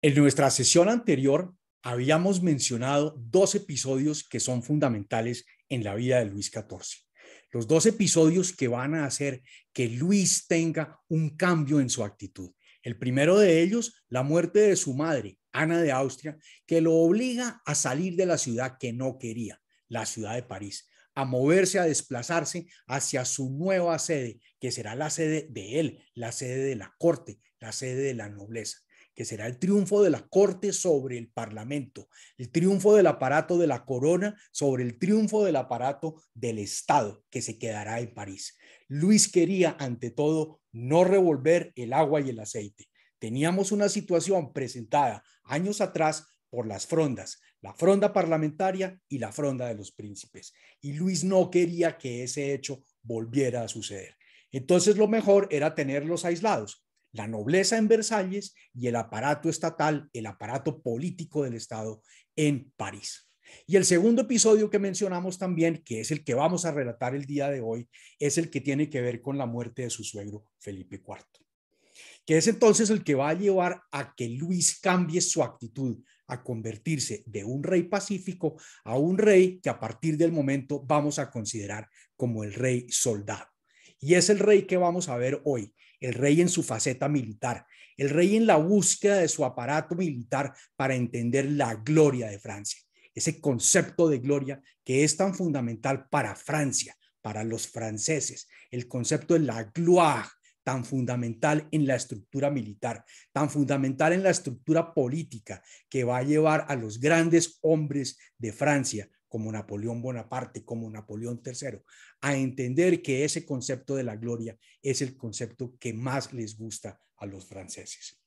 En nuestra sesión anterior habíamos mencionado dos episodios que son fundamentales en la vida de Luis XIV. Los dos episodios que van a hacer que Luis tenga un cambio en su actitud. El primero de ellos, la muerte de su madre, Ana de Austria, que lo obliga a salir de la ciudad que no quería, la ciudad de París, a moverse, a desplazarse hacia su nueva sede, que será la sede de él, la sede de la corte, la sede de la nobleza que será el triunfo de la corte sobre el parlamento, el triunfo del aparato de la corona sobre el triunfo del aparato del Estado, que se quedará en París. Luis quería, ante todo, no revolver el agua y el aceite. Teníamos una situación presentada años atrás por las frondas, la fronda parlamentaria y la fronda de los príncipes. Y Luis no quería que ese hecho volviera a suceder. Entonces lo mejor era tenerlos aislados, la nobleza en Versalles y el aparato estatal, el aparato político del Estado en París. Y el segundo episodio que mencionamos también, que es el que vamos a relatar el día de hoy, es el que tiene que ver con la muerte de su suegro Felipe IV, que es entonces el que va a llevar a que Luis cambie su actitud a convertirse de un rey pacífico a un rey que a partir del momento vamos a considerar como el rey soldado. Y es el rey que vamos a ver hoy, el rey en su faceta militar, el rey en la búsqueda de su aparato militar para entender la gloria de Francia, ese concepto de gloria que es tan fundamental para Francia, para los franceses, el concepto de la gloire tan fundamental en la estructura militar, tan fundamental en la estructura política que va a llevar a los grandes hombres de Francia como Napoleón Bonaparte, como Napoleón III, a entender que ese concepto de la gloria es el concepto que más les gusta a los franceses.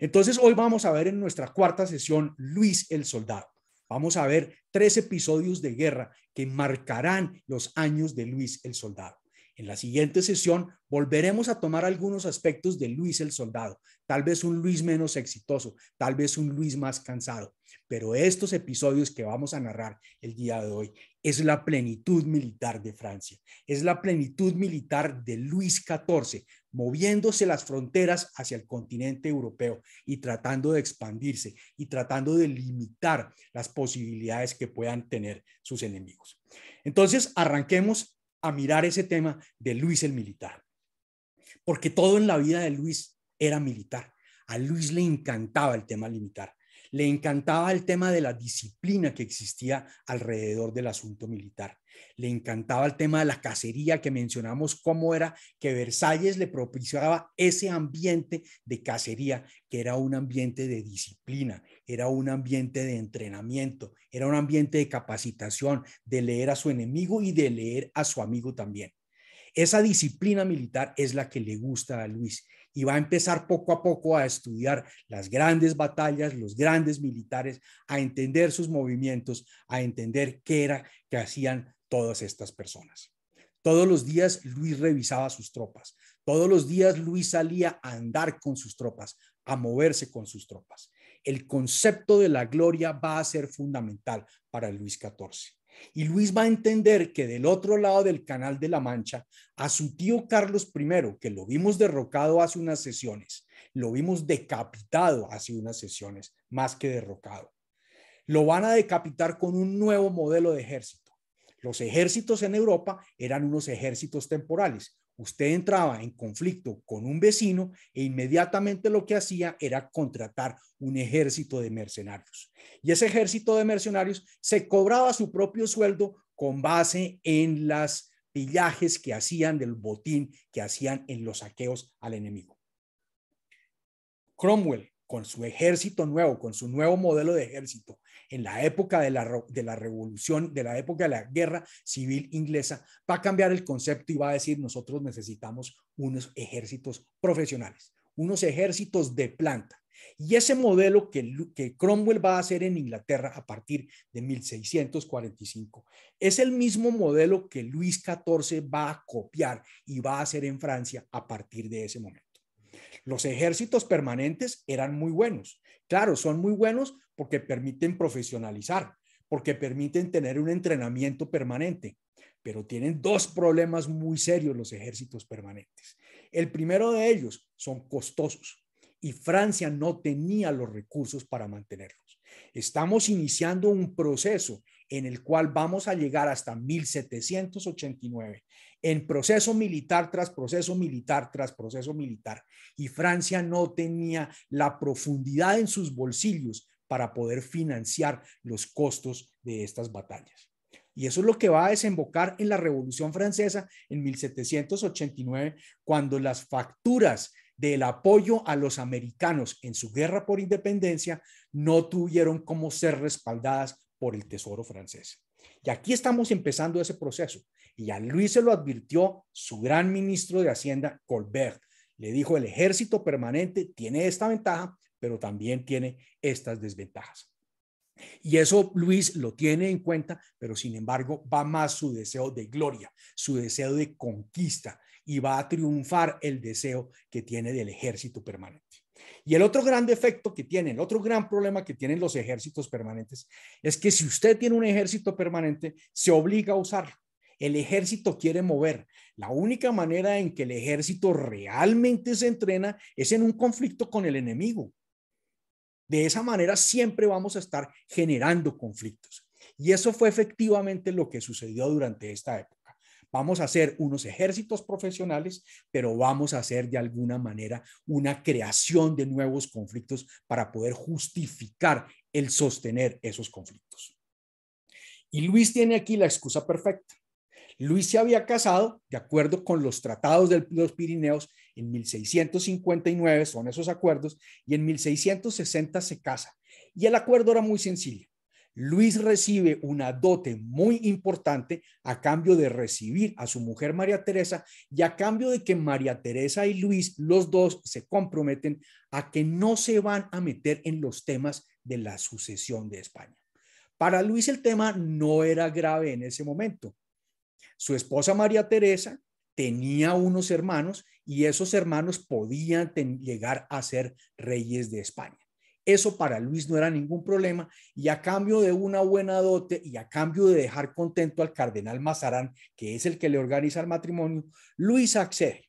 Entonces, hoy vamos a ver en nuestra cuarta sesión Luis el Soldado. Vamos a ver tres episodios de guerra que marcarán los años de Luis el Soldado. En la siguiente sesión volveremos a tomar algunos aspectos de Luis el Soldado, tal vez un Luis menos exitoso, tal vez un Luis más cansado, pero estos episodios que vamos a narrar el día de hoy es la plenitud militar de Francia, es la plenitud militar de Luis XIV, moviéndose las fronteras hacia el continente europeo y tratando de expandirse y tratando de limitar las posibilidades que puedan tener sus enemigos. Entonces, arranquemos a mirar ese tema de Luis el Militar, porque todo en la vida de Luis era militar. A Luis le encantaba el tema militar, le encantaba el tema de la disciplina que existía alrededor del asunto militar, le encantaba el tema de la cacería que mencionamos, cómo era que Versalles le propiciaba ese ambiente de cacería, que era un ambiente de disciplina, era un ambiente de entrenamiento, era un ambiente de capacitación, de leer a su enemigo y de leer a su amigo también. Esa disciplina militar es la que le gusta a Luis y va a empezar poco a poco a estudiar las grandes batallas, los grandes militares, a entender sus movimientos, a entender qué era que hacían todas estas personas. Todos los días Luis revisaba sus tropas, todos los días Luis salía a andar con sus tropas, a moverse con sus tropas. El concepto de la gloria va a ser fundamental para Luis XIV. Y Luis va a entender que del otro lado del Canal de la Mancha, a su tío Carlos I, que lo vimos derrocado hace unas sesiones, lo vimos decapitado hace unas sesiones, más que derrocado, lo van a decapitar con un nuevo modelo de ejército. Los ejércitos en Europa eran unos ejércitos temporales, Usted entraba en conflicto con un vecino e inmediatamente lo que hacía era contratar un ejército de mercenarios. Y ese ejército de mercenarios se cobraba su propio sueldo con base en las pillajes que hacían del botín que hacían en los saqueos al enemigo. Cromwell con su ejército nuevo, con su nuevo modelo de ejército, en la época de la, revolución, de la época de la guerra civil inglesa, va a cambiar el concepto y va a decir, nosotros necesitamos unos ejércitos profesionales, unos ejércitos de planta. Y ese modelo que, que, Cromwell va a hacer en Inglaterra a partir de 1645 es el mismo modelo que Luis XIV va a copiar y va a hacer en Francia a partir de ese momento. Los ejércitos permanentes eran muy buenos. Claro, son muy buenos porque permiten profesionalizar, porque permiten tener un entrenamiento permanente, pero tienen dos problemas muy serios los ejércitos permanentes. El primero de ellos son costosos y Francia no tenía los recursos para mantenerlos. Estamos iniciando un proceso en el cual vamos a llegar hasta 1789, en proceso militar tras proceso militar tras proceso militar. Y Francia no tenía la profundidad en sus bolsillos para poder financiar los costos de estas batallas. Y eso es lo que va a desembocar en la Revolución Francesa en 1789, cuando las facturas del apoyo a los americanos en su guerra por independencia no tuvieron cómo ser respaldadas por el Tesoro francés. Y aquí estamos empezando ese proceso. Y a Luis se lo advirtió su gran ministro de Hacienda, Colbert. Le dijo, el ejército permanente tiene esta ventaja, pero también tiene estas desventajas. Y eso Luis lo tiene en cuenta, pero sin embargo va más su deseo de gloria, su deseo de conquista y va a triunfar el deseo que tiene del ejército permanente. Y el otro gran defecto que tienen, el otro gran problema que tienen los ejércitos permanentes, es que si usted tiene un ejército permanente, se obliga a usarlo. El ejército quiere mover. La única manera en que el ejército realmente se entrena es en un conflicto con el enemigo. De esa manera siempre vamos a estar generando conflictos. Y eso fue efectivamente lo que sucedió durante esta época. Vamos a hacer unos ejércitos profesionales, pero vamos a hacer de alguna manera una creación de nuevos conflictos para poder justificar el sostener esos conflictos. Y Luis tiene aquí la excusa perfecta. Luis se había casado, de acuerdo con los tratados de los Pirineos, en 1659 son esos acuerdos, y en 1660 se casa. Y el acuerdo era muy sencillo. Luis recibe una dote muy importante a cambio de recibir a su mujer María Teresa y a cambio de que María Teresa y Luis, los dos, se comprometen a que no se van a meter en los temas de la sucesión de España. Para Luis el tema no era grave en ese momento. Su esposa María Teresa tenía unos hermanos y esos hermanos podían llegar a ser reyes de España. Eso para Luis no era ningún problema y a cambio de una buena dote y a cambio de dejar contento al cardenal Mazarán, que es el que le organiza el matrimonio, Luis accede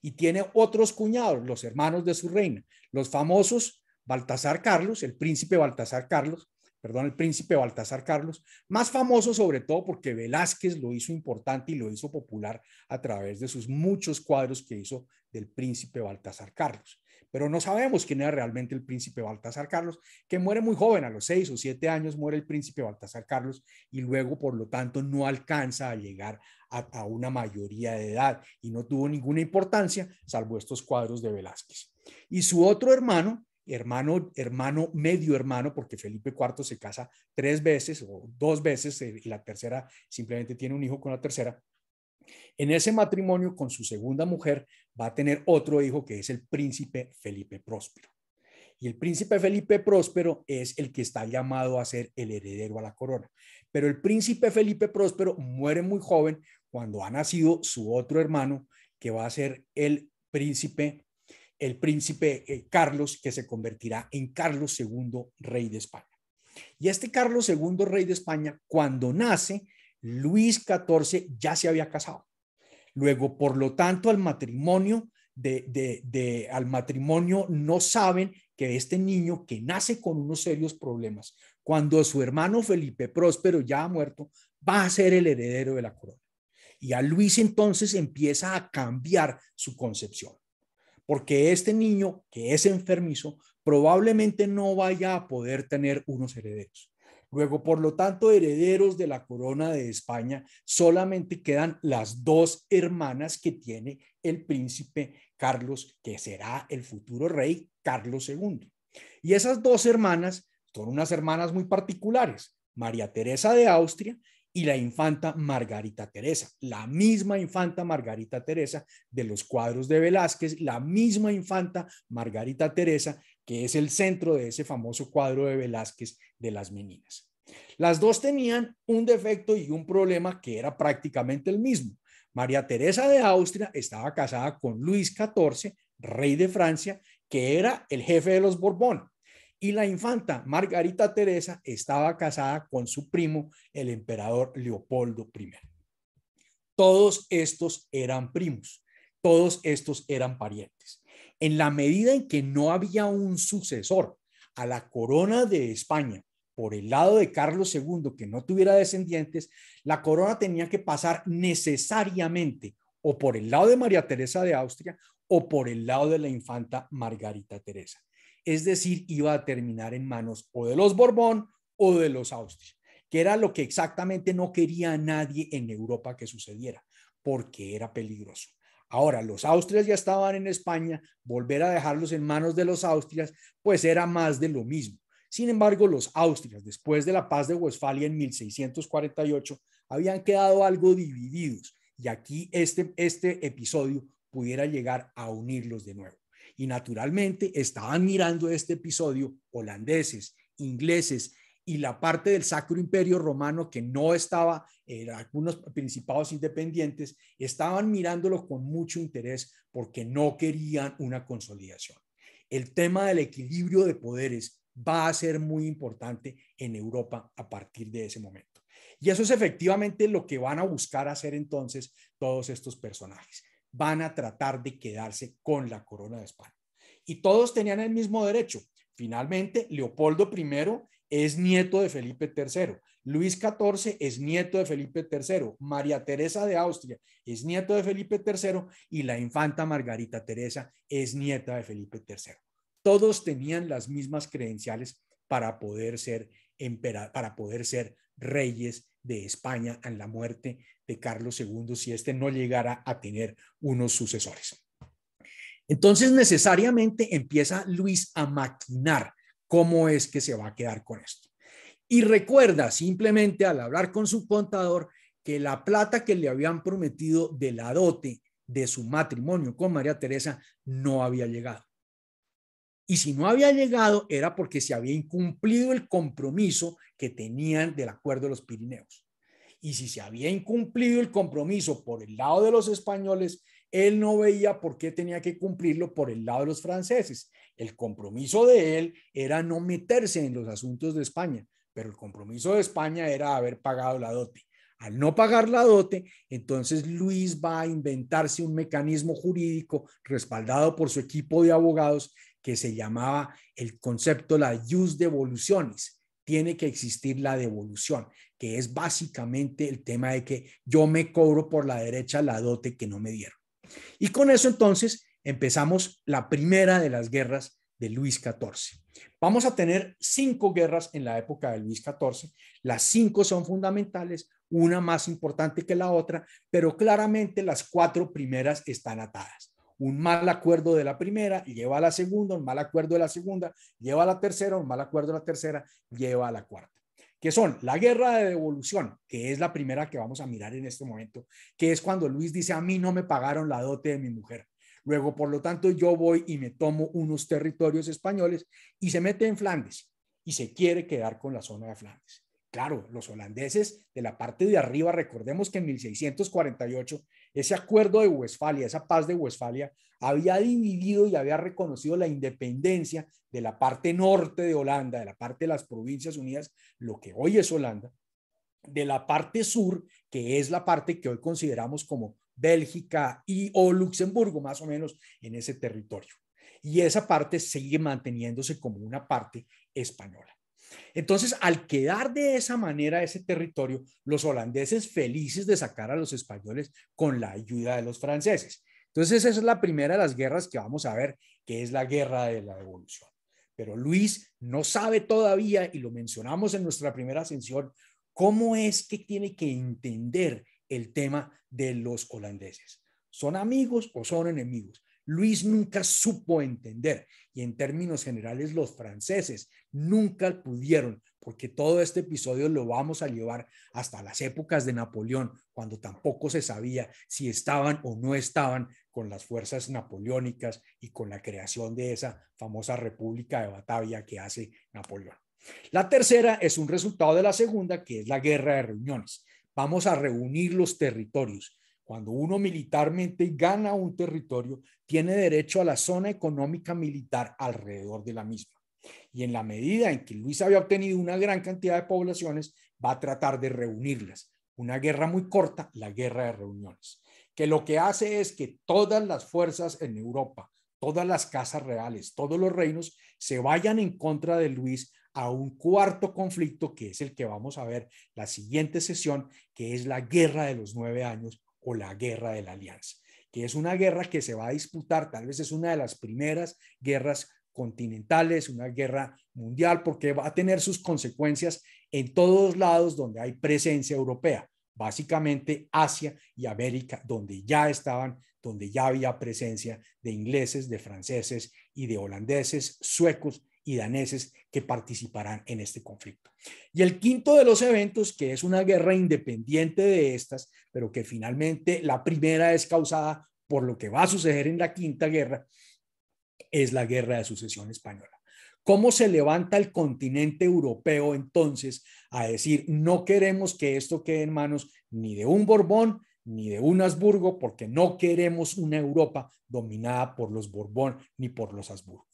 y tiene otros cuñados, los hermanos de su reina, los famosos Baltasar Carlos, el príncipe Baltasar Carlos, perdón, el príncipe Baltasar Carlos, más famoso sobre todo porque Velázquez lo hizo importante y lo hizo popular a través de sus muchos cuadros que hizo del príncipe Baltasar Carlos. Pero no sabemos quién era realmente el príncipe Baltasar Carlos, que muere muy joven, a los seis o siete años muere el príncipe Baltasar Carlos y luego, por lo tanto, no alcanza a llegar a, una mayoría de edad y no tuvo ninguna importancia, salvo estos cuadros de Velázquez. Y su otro hermano, hermano, hermano, medio hermano, porque Felipe IV se casa tres veces o dos veces eh, y la tercera simplemente tiene un hijo con la tercera. En ese matrimonio con su segunda mujer va a tener otro hijo que es el príncipe Felipe Próspero. Y el príncipe Felipe Próspero es el que está llamado a ser el heredero a la corona. Pero el príncipe Felipe Próspero muere muy joven cuando ha nacido su otro hermano, que va a ser el príncipe el príncipe eh, Carlos, que se convertirá en Carlos II, rey de España. Y este Carlos II, rey de España, cuando nace, Luis XIV ya se había casado. Luego, por lo tanto, al matrimonio al matrimonio no saben que este niño que nace con unos serios problemas, cuando su hermano Felipe Próspero ya ha muerto, va a ser el heredero de la corona. Y a Luis entonces empieza a cambiar su concepción porque este niño que es enfermizo probablemente no vaya a poder tener unos herederos. Luego, por lo tanto, herederos de la corona de España, solamente quedan las dos hermanas que tiene el príncipe Carlos, que será el futuro rey Carlos II. Y esas dos hermanas son unas hermanas muy particulares, María Teresa de Austria y la infanta Margarita Teresa, la misma infanta Margarita Teresa de los cuadros de Velázquez, la misma infanta Margarita Teresa que es el centro de ese famoso cuadro de Velázquez de las meninas. Las dos tenían un defecto y un problema que era prácticamente el mismo. María Teresa de Austria estaba casada con Luis XIV, rey de Francia, que era el jefe de los Borbón, y la infanta Margarita Teresa estaba casada con su primo, el emperador Leopoldo I. Todos estos eran primos, todos estos eran parientes. En la medida en que no había un sucesor a la corona de España por el lado de Carlos II que no tuviera descendientes, la corona tenía que pasar necesariamente o por el lado de María Teresa de Austria o por el lado de la infanta Margarita Teresa es decir, iba a terminar en manos o de los Borbón o de los Austrias, que era lo que exactamente no quería nadie en Europa que sucediera, porque era peligroso. Ahora, los austrias ya estaban en España, volver a dejarlos en manos de los austrias, pues era más de lo mismo. Sin embargo, los austrias, después de la paz de Westfalia en 1648, habían quedado algo divididos y aquí este, este episodio pudiera llegar a unirlos de nuevo. Y naturalmente estaban mirando este episodio holandeses, ingleses y la parte del Sacro Imperio Romano que no estaba, eran eh, algunos principados independientes, estaban mirándolo con mucho interés porque no querían una consolidación. El tema del equilibrio de poderes va a ser muy importante en Europa a partir de ese momento. Y eso es efectivamente lo que van a buscar hacer entonces todos estos personajes van a tratar de quedarse con la corona de España. Y todos tenían el mismo derecho. Finalmente, Leopoldo I es nieto de Felipe III, Luis XIV es nieto de Felipe III, María Teresa de Austria es nieto de Felipe III y la infanta Margarita Teresa es nieta de Felipe III. Todos tenían las mismas credenciales para poder ser, para poder ser reyes de España en la muerte de Carlos II si éste no llegara a tener unos sucesores. Entonces, necesariamente empieza Luis a maquinar cómo es que se va a quedar con esto. Y recuerda simplemente al hablar con su contador que la plata que le habían prometido de la dote de su matrimonio con María Teresa no había llegado. Y si no había llegado era porque se había incumplido el compromiso que tenían del acuerdo de los Pirineos. Y si se había incumplido el compromiso por el lado de los españoles, él no veía por qué tenía que cumplirlo por el lado de los franceses. El compromiso de él era no meterse en los asuntos de España, pero el compromiso de España era haber pagado la dote. Al no pagar la dote, entonces Luis va a inventarse un mecanismo jurídico respaldado por su equipo de abogados que se llamaba el concepto la jus devoluciones. Tiene que existir la devolución, que es básicamente el tema de que yo me cobro por la derecha la dote que no me dieron. Y con eso entonces empezamos la primera de las guerras de Luis XIV. Vamos a tener cinco guerras en la época de Luis XIV. Las cinco son fundamentales, una más importante que la otra, pero claramente las cuatro primeras están atadas un mal acuerdo de la primera, lleva a la segunda, un mal acuerdo de la segunda, lleva a la tercera, un mal acuerdo de la tercera, lleva a la cuarta que son la guerra de devolución, que es la primera que vamos a mirar en este momento, que es cuando Luis dice, a mí no me pagaron la dote de mi mujer. Luego, por lo tanto, yo voy y me tomo unos territorios españoles y se mete en Flandes y se quiere quedar con la zona de Flandes. Claro, los holandeses de la parte de arriba, recordemos que en 1648 ese acuerdo de Westfalia, esa paz de Westfalia, había dividido y había reconocido la independencia de la parte norte de Holanda, de la parte de las Provincias Unidas, lo que hoy es Holanda, de la parte sur, que es la parte que hoy consideramos como Bélgica y o Luxemburgo, más o menos, en ese territorio. Y esa parte sigue manteniéndose como una parte española. Entonces, al quedar de esa manera ese territorio, los holandeses felices de sacar a los españoles con la ayuda de los franceses. Entonces, esa es la primera de las guerras que vamos a ver, que es la guerra de la revolución. Pero Luis no sabe todavía, y lo mencionamos en nuestra primera ascensión, cómo es que tiene que entender el tema de los holandeses. ¿Son amigos o son enemigos? Luis nunca supo entender y en términos generales los franceses nunca pudieron, porque todo este episodio lo vamos a llevar hasta las épocas de Napoleón, cuando tampoco se sabía si estaban o no estaban con las fuerzas napoleónicas y con la creación de esa famosa República de Batavia que hace Napoleón. La tercera es un resultado de la segunda, que es la guerra de reuniones. Vamos a reunir los territorios cuando uno militarmente gana un territorio, tiene derecho a la zona económica militar alrededor de la misma. Y en la medida en que Luis había obtenido una gran cantidad de poblaciones, va a tratar de reunirlas. Una guerra muy corta, la guerra de reuniones, que lo que hace es que todas las fuerzas en Europa, todas las casas reales, todos los reinos se vayan en contra de Luis a un cuarto conflicto que es el que vamos a ver la siguiente sesión, que es la guerra de los nueve años o la guerra de la alianza, que es una guerra que se va a disputar, tal vez es una de las primeras guerras continentales, una guerra mundial, porque va a tener sus consecuencias en todos lados donde hay presencia europea, básicamente Asia y América, donde ya estaban, donde ya había presencia de ingleses, de franceses y de holandeses, suecos y daneses que participarán en este conflicto. Y el quinto de los eventos, que es una guerra independiente de estas, pero que finalmente la primera es causada por lo que va a suceder en la quinta guerra, es la guerra de sucesión española. ¿Cómo se levanta el continente europeo entonces a decir, no queremos que esto quede en manos ni de un Borbón, ni de un Habsburgo, porque no queremos una Europa dominada por los Borbón ni por los Habsburgo?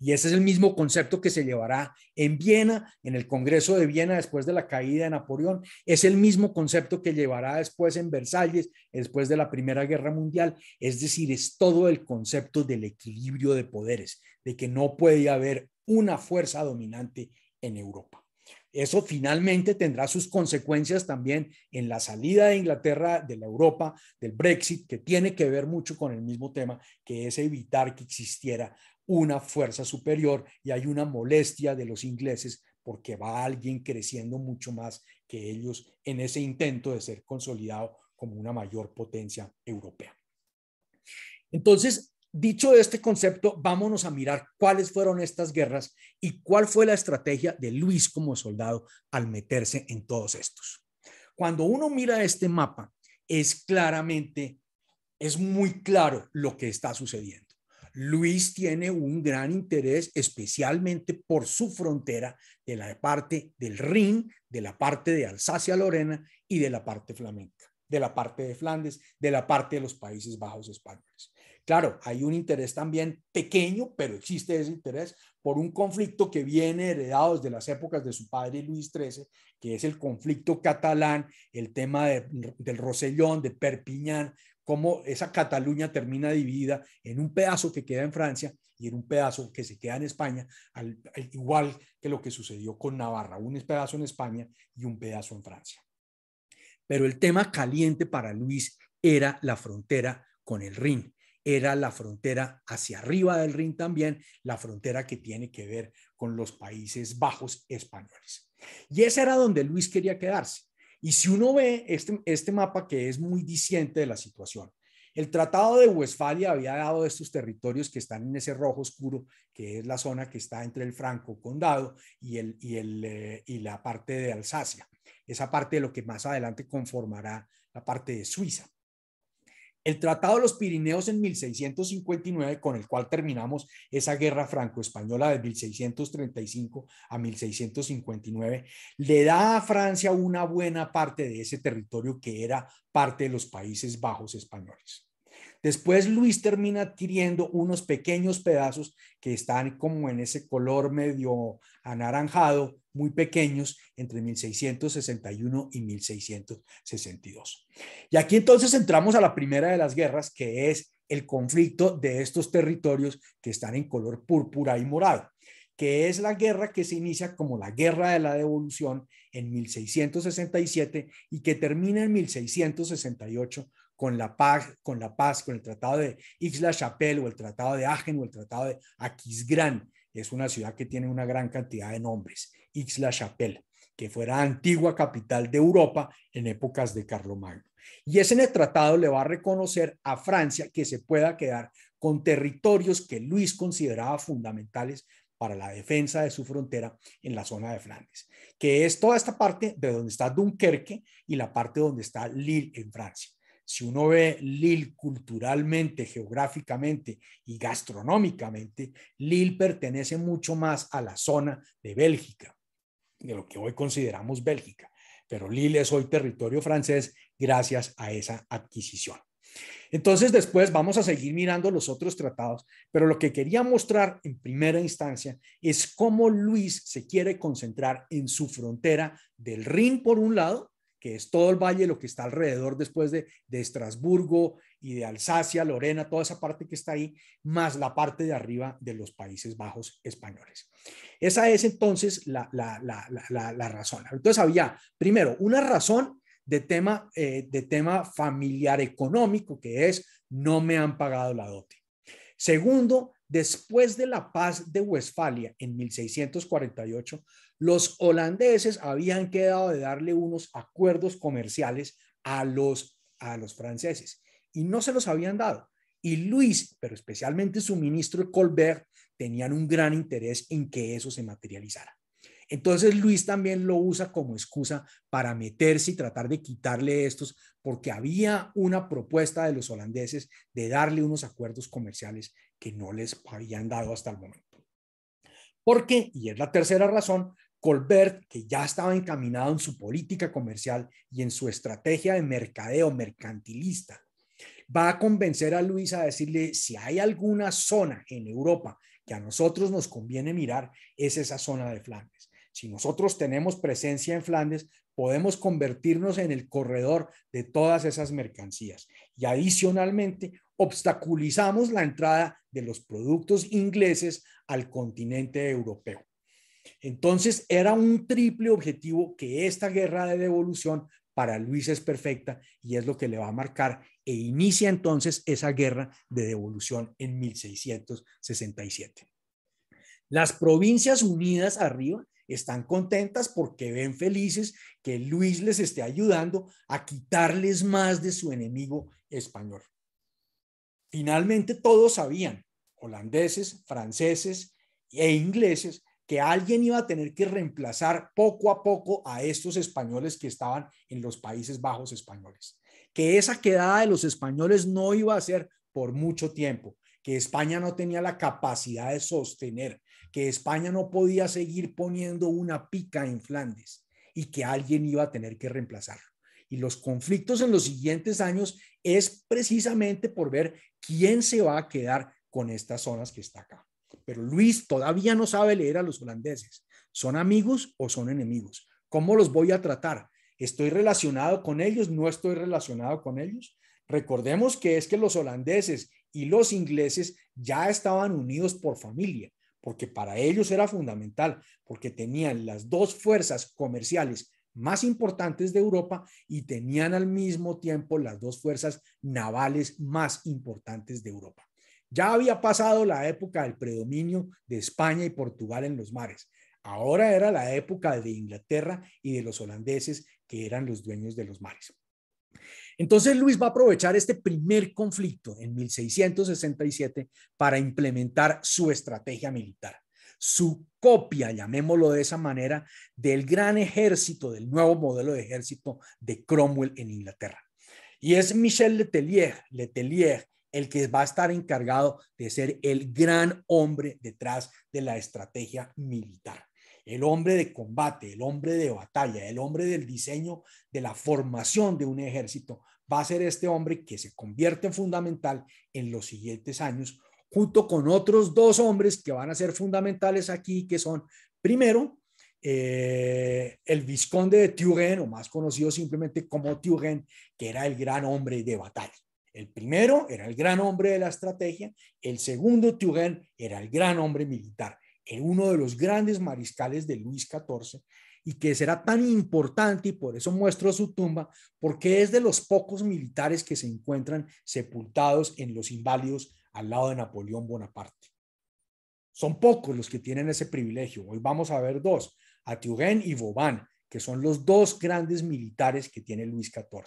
Y ese es el mismo concepto que se llevará en Viena, en el Congreso de Viena después de la caída de Napoleón. Es el mismo concepto que llevará después en Versalles, después de la Primera Guerra Mundial. Es decir, es todo el concepto del equilibrio de poderes, de que no puede haber una fuerza dominante en Europa. Eso finalmente tendrá sus consecuencias también en la salida de Inglaterra de la Europa, del Brexit, que tiene que ver mucho con el mismo tema, que es evitar que existiera una fuerza superior y hay una molestia de los ingleses porque va alguien creciendo mucho más que ellos en ese intento de ser consolidado como una mayor potencia europea. Entonces, dicho este concepto, vámonos a mirar cuáles fueron estas guerras y cuál fue la estrategia de Luis como soldado al meterse en todos estos. Cuando uno mira este mapa, es claramente, es muy claro lo que está sucediendo. Luis tiene un gran interés especialmente por su frontera de la parte del Rin, de la parte de Alsacia-Lorena y de la parte flamenca, de la parte de Flandes, de la parte de los Países Bajos españoles. Claro, hay un interés también pequeño, pero existe ese interés por un conflicto que viene heredado desde las épocas de su padre Luis XIII, que es el conflicto catalán, el tema del Rosellón, de Perpiñán, cómo esa Cataluña termina dividida en un pedazo que queda en Francia y en un pedazo que se queda en España, al, igual que lo que sucedió con Navarra, un pedazo en España y un pedazo en Francia. Pero el tema caliente para Luis era la frontera con el Rin, era la frontera hacia arriba del Rin también, la frontera que tiene que ver con los Países Bajos españoles. Y ese era donde Luis quería quedarse. Y si uno ve este, este mapa que es muy disiente de la situación, el Tratado de Westfalia había dado estos territorios que están en ese rojo oscuro, que es la zona que está entre el Franco Condado y, el, y eh, la parte de Alsacia, esa parte de lo que más adelante conformará la parte de Suiza el Tratado de los Pirineos en 1659, con el cual terminamos esa guerra franco-española de 1635 a 1659, le da a Francia una buena parte de ese territorio que era parte de los Países Bajos españoles. Después Luis termina adquiriendo unos pequeños pedazos que están como en ese color medio anaranjado, muy pequeños, entre 1661 y 1662. Y aquí entonces entramos a la primera de las guerras, que es el conflicto de estos territorios que están en color púrpura y morado que es la guerra que se inicia como la Guerra de la Devolución en 1667 y que termina en 1668 con la paz, con la paz, con el Tratado de Aix-la-Chapelle o el Tratado de Agen o el Tratado de Aquisgrán. Es una ciudad que tiene una gran cantidad de nombres. Aix-la-Chapelle, que fuera antigua capital de Europa en épocas de Carlomagno. Y ese en el tratado le va a reconocer a Francia que se pueda quedar con territorios que Luis consideraba fundamentales para la defensa de su frontera en la zona de Flandes, que es toda esta parte de donde está Dunkerque y la parte donde está Lille en Francia si uno ve Lille culturalmente, geográficamente y gastronómicamente, Lille pertenece mucho más a la zona de Bélgica, de lo que hoy consideramos Bélgica. Pero Lille es hoy territorio francés gracias a esa adquisición. Entonces después vamos a seguir mirando los otros tratados, pero lo que quería mostrar en primera instancia es cómo Luis se quiere concentrar en su frontera del Rin por un lado que es todo el valle, lo que está alrededor después de, Estrasburgo y de Alsacia, Lorena, toda esa parte que está ahí, más la parte de arriba de los Países Bajos españoles. Esa es entonces la, la, la, la razón. Entonces había, primero, una razón de tema, eh, de tema familiar económico, que es no me han pagado la dote. Segundo, después de la paz de Westfalia en 1648, los holandeses habían quedado de darle unos acuerdos comerciales a los, franceses y no se los habían dado. Y Luis, pero especialmente su ministro Colbert, tenían un gran interés en que eso se materializara. Entonces Luis también lo usa como excusa para meterse y tratar de quitarle estos, porque había una propuesta de los holandeses de darle unos acuerdos comerciales que no les habían dado hasta el momento. Porque, y es la tercera razón, Colbert, que ya estaba encaminado en su política comercial y en su estrategia de mercadeo mercantilista, va a convencer a Luis a decirle si hay alguna zona en Europa que a nosotros nos conviene mirar, es esa zona de Flandes. Si nosotros tenemos presencia en Flandes, podemos convertirnos en el corredor de todas esas mercancías. Y adicionalmente, obstaculizamos la entrada de los productos ingleses al continente europeo. Entonces era un triple objetivo que esta guerra de devolución para Luis es perfecta y es lo que le va a marcar e inicia entonces esa guerra de devolución en 1667. Las provincias unidas arriba están contentas porque ven felices que Luis les esté ayudando a quitarles más de su enemigo español. Finalmente todos sabían, holandeses, franceses e ingleses, que alguien iba a tener que reemplazar poco a poco a estos españoles que estaban en los Países Bajos españoles, que esa quedada de los españoles no iba a ser por mucho tiempo, que España no tenía la capacidad de sostener, que España no podía seguir poniendo una pica en Flandes y que alguien iba a tener que reemplazarlo. Y los conflictos en los siguientes años es precisamente por ver quién se va a quedar con estas zonas que está acá. Pero Luis todavía no sabe leer a los holandeses. ¿Son amigos o son enemigos? ¿Cómo los voy a tratar? ¿Estoy relacionado con ellos? ¿No estoy relacionado con ellos? Recordemos que es que los holandeses y los ingleses ya estaban unidos por familia, porque para ellos era fundamental, porque tenían las dos fuerzas comerciales más importantes de Europa y tenían al mismo tiempo las dos fuerzas navales más importantes de Europa. Ya había pasado la época del predominio de España y Portugal en los mares. Ahora era la época de Inglaterra y de los holandeses que eran los dueños de los mares. Entonces Luis va a aprovechar este primer conflicto en 1667 para implementar su estrategia militar, su copia, llamémoslo de esa manera, del gran ejército, del nuevo modelo de ejército de Cromwell en Inglaterra. Y es Michel Letelier Letelier el que va a estar encargado de ser el gran hombre detrás de la estrategia militar, el hombre de combate, el hombre de batalla, el hombre del diseño, de la formación de un ejército, va a ser este hombre que se convierte en fundamental en los siguientes años, junto con otros dos hombres que van a ser fundamentales aquí, que son, primero, eh, el Visconde de Turenne, o más conocido simplemente como Turenne, que era el gran hombre de batalla. El primero era el gran hombre de la estrategia, el segundo, Turenne, era el gran hombre militar, uno de los grandes mariscales de Luis XIV y que será tan importante y por eso muestro su tumba, porque es de los pocos militares que se encuentran sepultados en los inválidos al lado de Napoleón Bonaparte. Son pocos los que tienen ese privilegio. Hoy vamos a ver dos, a Turenne y Vauban, que son los dos grandes militares que tiene Luis XIV.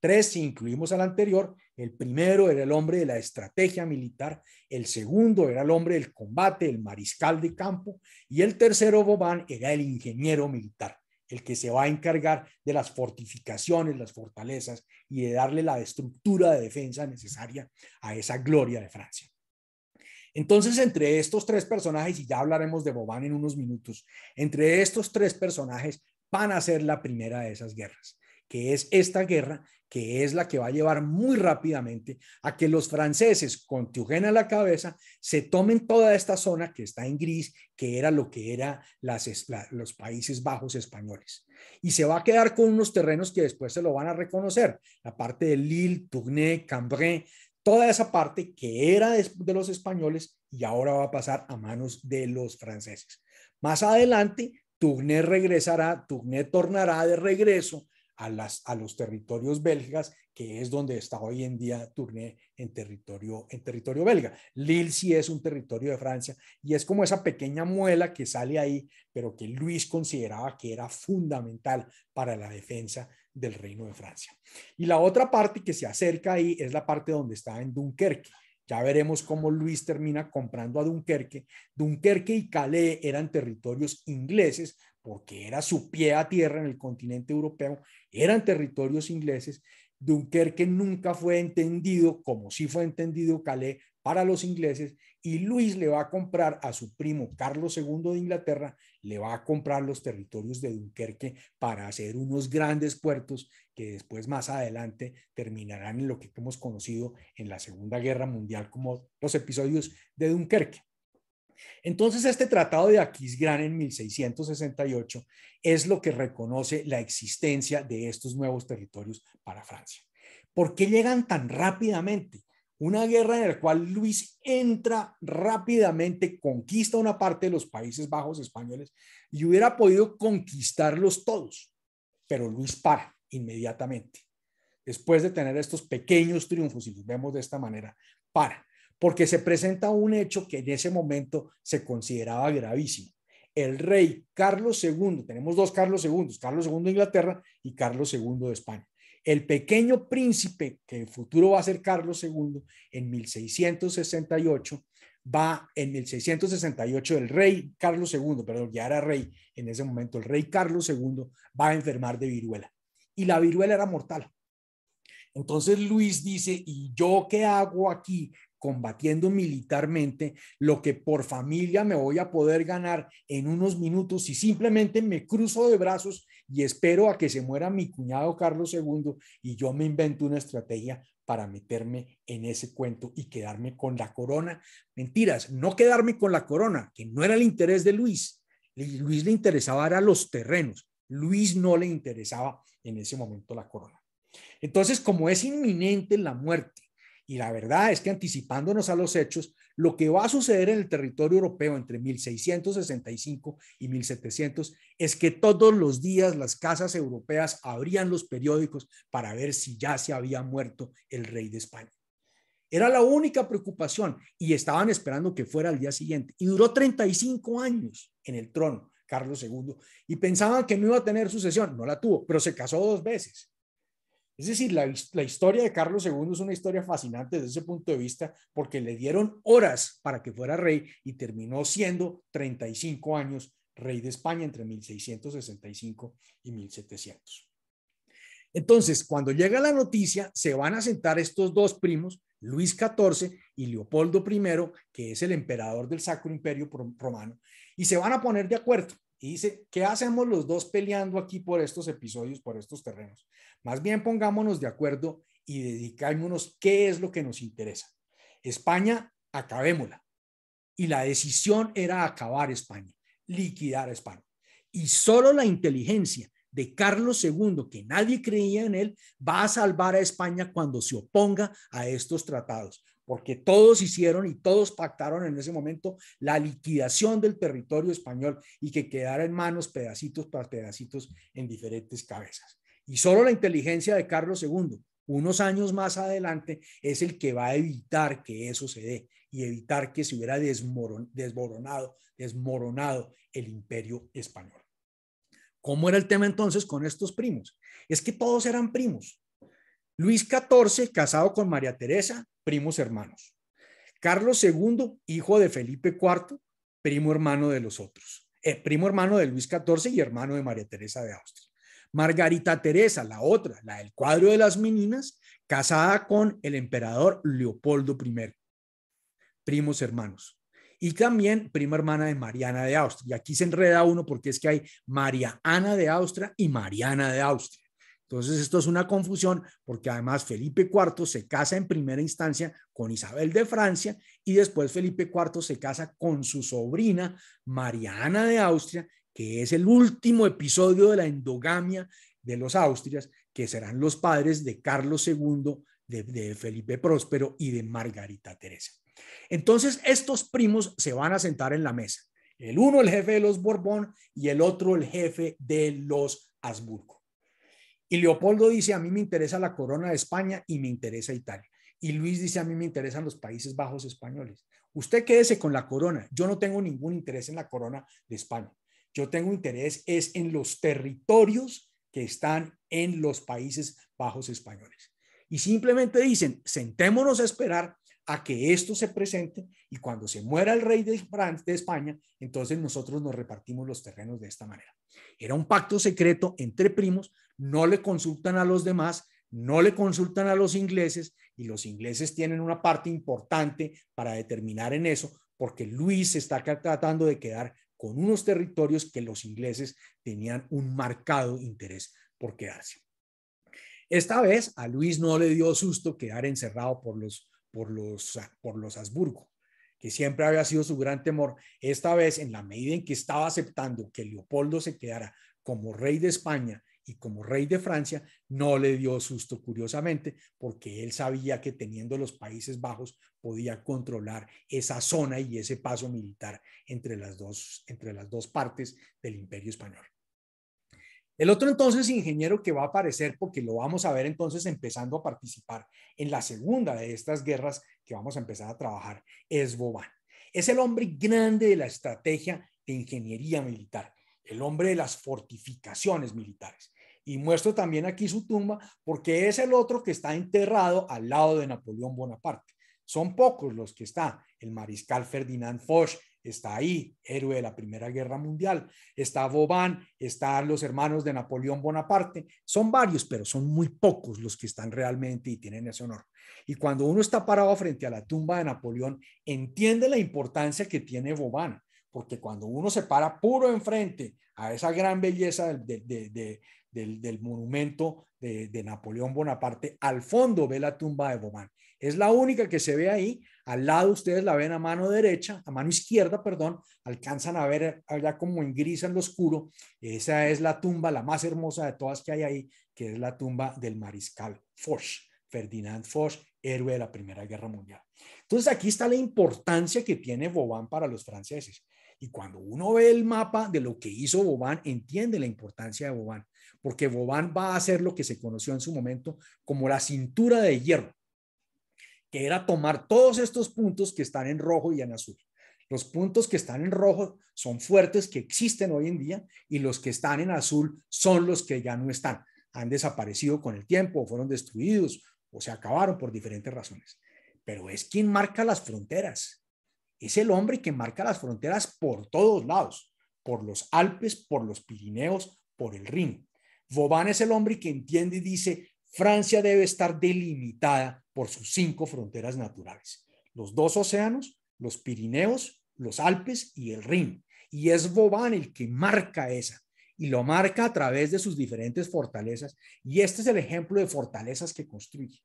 Tres, si incluimos al anterior, el primero era el hombre de la estrategia militar, el segundo era el hombre del combate, el mariscal de campo, y el tercero, Bobán, era el ingeniero militar, el que se va a encargar de las fortificaciones, las fortalezas y de darle la estructura de defensa necesaria a esa gloria de Francia. Entonces, entre estos tres personajes, y ya hablaremos de Bobán en unos minutos, entre estos tres personajes van a ser la primera de esas guerras que es esta guerra, que es la que va a llevar muy rápidamente a que los franceses, con Tiugen a la cabeza, se tomen toda esta zona que está en gris, que era lo que eran los Países Bajos españoles. Y se va a quedar con unos terrenos que después se lo van a reconocer, la parte de Lille, Tournai, Cambrai, toda esa parte que era de, los españoles y ahora va a pasar a manos de los franceses. Más adelante, Tournai regresará, Tournai tornará de regreso a, los territorios belgas, que es donde está hoy en día Tourné en territorio, en territorio belga. Lille sí es un territorio de Francia y es como esa pequeña muela que sale ahí, pero que Luis consideraba que era fundamental para la defensa del Reino de Francia. Y la otra parte que se acerca ahí es la parte donde está en Dunkerque. Ya veremos cómo Luis termina comprando a Dunkerque. Dunkerque y Calais eran territorios ingleses porque era su pie a tierra en el continente europeo, eran territorios ingleses. Dunkerque nunca fue entendido como sí fue entendido Calais para los ingleses y Luis le va a comprar a su primo Carlos II de Inglaterra, le va a comprar los territorios de Dunkerque para hacer unos grandes puertos que después más adelante terminarán en lo que hemos conocido en la Segunda Guerra Mundial como los episodios de Dunkerque. Entonces, este tratado de Aquisgrán en 1668 es lo que reconoce la existencia de estos nuevos territorios para Francia. ¿Por qué llegan tan rápidamente? Una guerra en la cual Luis entra rápidamente, conquista una parte de los Países Bajos españoles y hubiera podido conquistarlos todos, pero Luis para inmediatamente. Después de tener estos pequeños triunfos, y los vemos de esta manera, para porque se presenta un hecho que en ese momento se consideraba gravísimo. El rey Carlos II, tenemos dos Carlos II, Carlos II de Inglaterra y Carlos II de España. El pequeño príncipe, que en futuro va a ser Carlos II, en 1668, va en 1668 el rey Carlos II, perdón, ya era rey en ese momento, el rey Carlos II va a enfermar de viruela. Y la viruela era mortal. Entonces Luis dice, ¿y yo qué hago aquí combatiendo militarmente lo que por familia me voy a poder ganar en unos minutos y simplemente me cruzo de brazos y espero a que se muera mi cuñado Carlos II y yo me invento una estrategia para meterme en ese cuento y quedarme con la corona. Mentiras, no quedarme con la corona, que no era el interés de Luis. Luis le interesaba era los terrenos. Luis no le interesaba en ese momento la corona. Entonces, como es inminente la muerte y la verdad es que anticipándonos a los hechos, lo que va a suceder en el territorio europeo entre 1665 y 1700 es que todos los días las casas europeas abrían los periódicos para ver si ya se había muerto el rey de España. Era la única preocupación y estaban esperando que fuera al día siguiente. Y duró 35 años en el trono Carlos II y pensaban que no iba a tener sucesión. No la tuvo, pero se casó dos veces es decir, la, historia de Carlos II es una historia fascinante desde ese punto de vista porque le dieron horas para que fuera rey y terminó siendo 35 años rey de España entre 1665 y 1700. Entonces, cuando llega la noticia, se van a sentar estos dos primos, Luis XIV y Leopoldo I, que es el emperador del Sacro Imperio Romano, y se van a poner de acuerdo. Y dice, ¿qué hacemos los dos peleando aquí por estos episodios, por estos terrenos? Más bien pongámonos de acuerdo y dedicámonos qué es lo que nos interesa. España, acabémosla. Y la decisión era acabar España, liquidar a España. Y solo la inteligencia de Carlos II, que nadie creía en él, va a salvar a España cuando se oponga a estos tratados, porque todos hicieron y todos pactaron en ese momento la liquidación del territorio español y que quedara en manos pedacitos para pedacitos en diferentes cabezas. Y solo la inteligencia de Carlos II, unos años más adelante, es el que va a evitar que eso se dé y evitar que se hubiera desmoronado, desmoronado el imperio español. ¿Cómo era el tema entonces con estos primos? Es que todos eran primos. Luis XIV, casado con María Teresa, primos hermanos. Carlos II, hijo de Felipe IV, primo hermano de los otros, eh, primo hermano de Luis XIV y hermano de María Teresa de Austria. Margarita Teresa, la otra, la del cuadro de las meninas, casada con el emperador Leopoldo I, primos hermanos, y también prima hermana de Mariana de Austria. Y aquí se enreda uno porque es que hay María Ana de Austria y Mariana de Austria. Entonces esto es una confusión porque además Felipe IV se casa en primera instancia con Isabel de Francia y después Felipe IV se casa con su sobrina Mariana de Austria que es el último episodio de la endogamia de los Austrias, que serán los padres de Carlos II, de, Felipe Próspero y de Margarita Teresa. Entonces, estos primos se van a sentar en la mesa. El uno el jefe de los Borbón y el otro el jefe de los Habsburgo. Y Leopoldo dice, a mí me interesa la corona de España y me interesa Italia. Y Luis dice, a mí me interesan los Países Bajos españoles. Usted quédese con la corona. Yo no tengo ningún interés en la corona de España. Yo tengo interés es en los territorios que están en los Países Bajos españoles. Y simplemente dicen, sentémonos a esperar a que esto se presente y cuando se muera el rey de, de España, entonces nosotros nos repartimos los terrenos de esta manera. Era un pacto secreto entre primos, no le consultan a los demás, no le consultan a los ingleses y los ingleses tienen una parte importante para determinar en eso porque Luis está tratando de quedar con unos territorios que los ingleses tenían un marcado interés por quedarse. Esta vez a Luis no le dio susto quedar encerrado por los, por los Habsburgo, que siempre había sido su gran temor. Esta vez, en la medida en que estaba aceptando que Leopoldo se quedara como rey de España y como rey de Francia no le dio susto, curiosamente, porque él sabía que teniendo los Países Bajos podía controlar esa zona y ese paso militar entre las dos, partes del imperio español. El otro entonces ingeniero que va a aparecer, porque lo vamos a ver entonces empezando a participar en la segunda de estas guerras que vamos a empezar a trabajar, es Bobán. Es el hombre grande de la estrategia de ingeniería militar, el hombre de las fortificaciones militares y muestro también aquí su tumba porque es el otro que está enterrado al lado de Napoleón Bonaparte. Son pocos los que está. El mariscal Ferdinand Foch está ahí, héroe de la Primera Guerra Mundial. Está Boban, están los hermanos de Napoleón Bonaparte. Son varios, pero son muy pocos los que están realmente y tienen ese honor. Y cuando uno está parado frente a la tumba de Napoleón, entiende la importancia que tiene Boban porque cuando uno se para puro enfrente a esa gran belleza de, de, del, del monumento de, de, Napoleón Bonaparte. Al fondo ve la tumba de Bobán. Es la única que se ve ahí. Al lado ustedes la ven a mano derecha, a mano izquierda, perdón. Alcanzan a ver allá como en gris en lo oscuro. Esa es la tumba, la más hermosa de todas que hay ahí, que es la tumba del mariscal Foch, Ferdinand Foch, héroe de la Primera Guerra Mundial. Entonces aquí está la importancia que tiene Bobán para los franceses. Y cuando uno ve el mapa de lo que hizo Bobán, entiende la importancia de Bobán porque Bobán va a hacer lo que se conoció en su momento como la cintura de hierro, que era tomar todos estos puntos que están en rojo y en azul. Los puntos que están en rojo son fuertes que existen hoy en día y los que están en azul son los que ya no están. Han desaparecido con el tiempo, o fueron destruidos o se acabaron por diferentes razones. Pero es quien marca las fronteras. Es el hombre que marca las fronteras por todos lados, por los Alpes, por los Pirineos, por el Rin. Vauban es el hombre que entiende y dice, Francia debe estar delimitada por sus cinco fronteras naturales, los dos océanos, los Pirineos, los Alpes y el Rin. Y es Vauban el que marca esa y lo marca a través de sus diferentes fortalezas. Y este es el ejemplo de fortalezas que construye.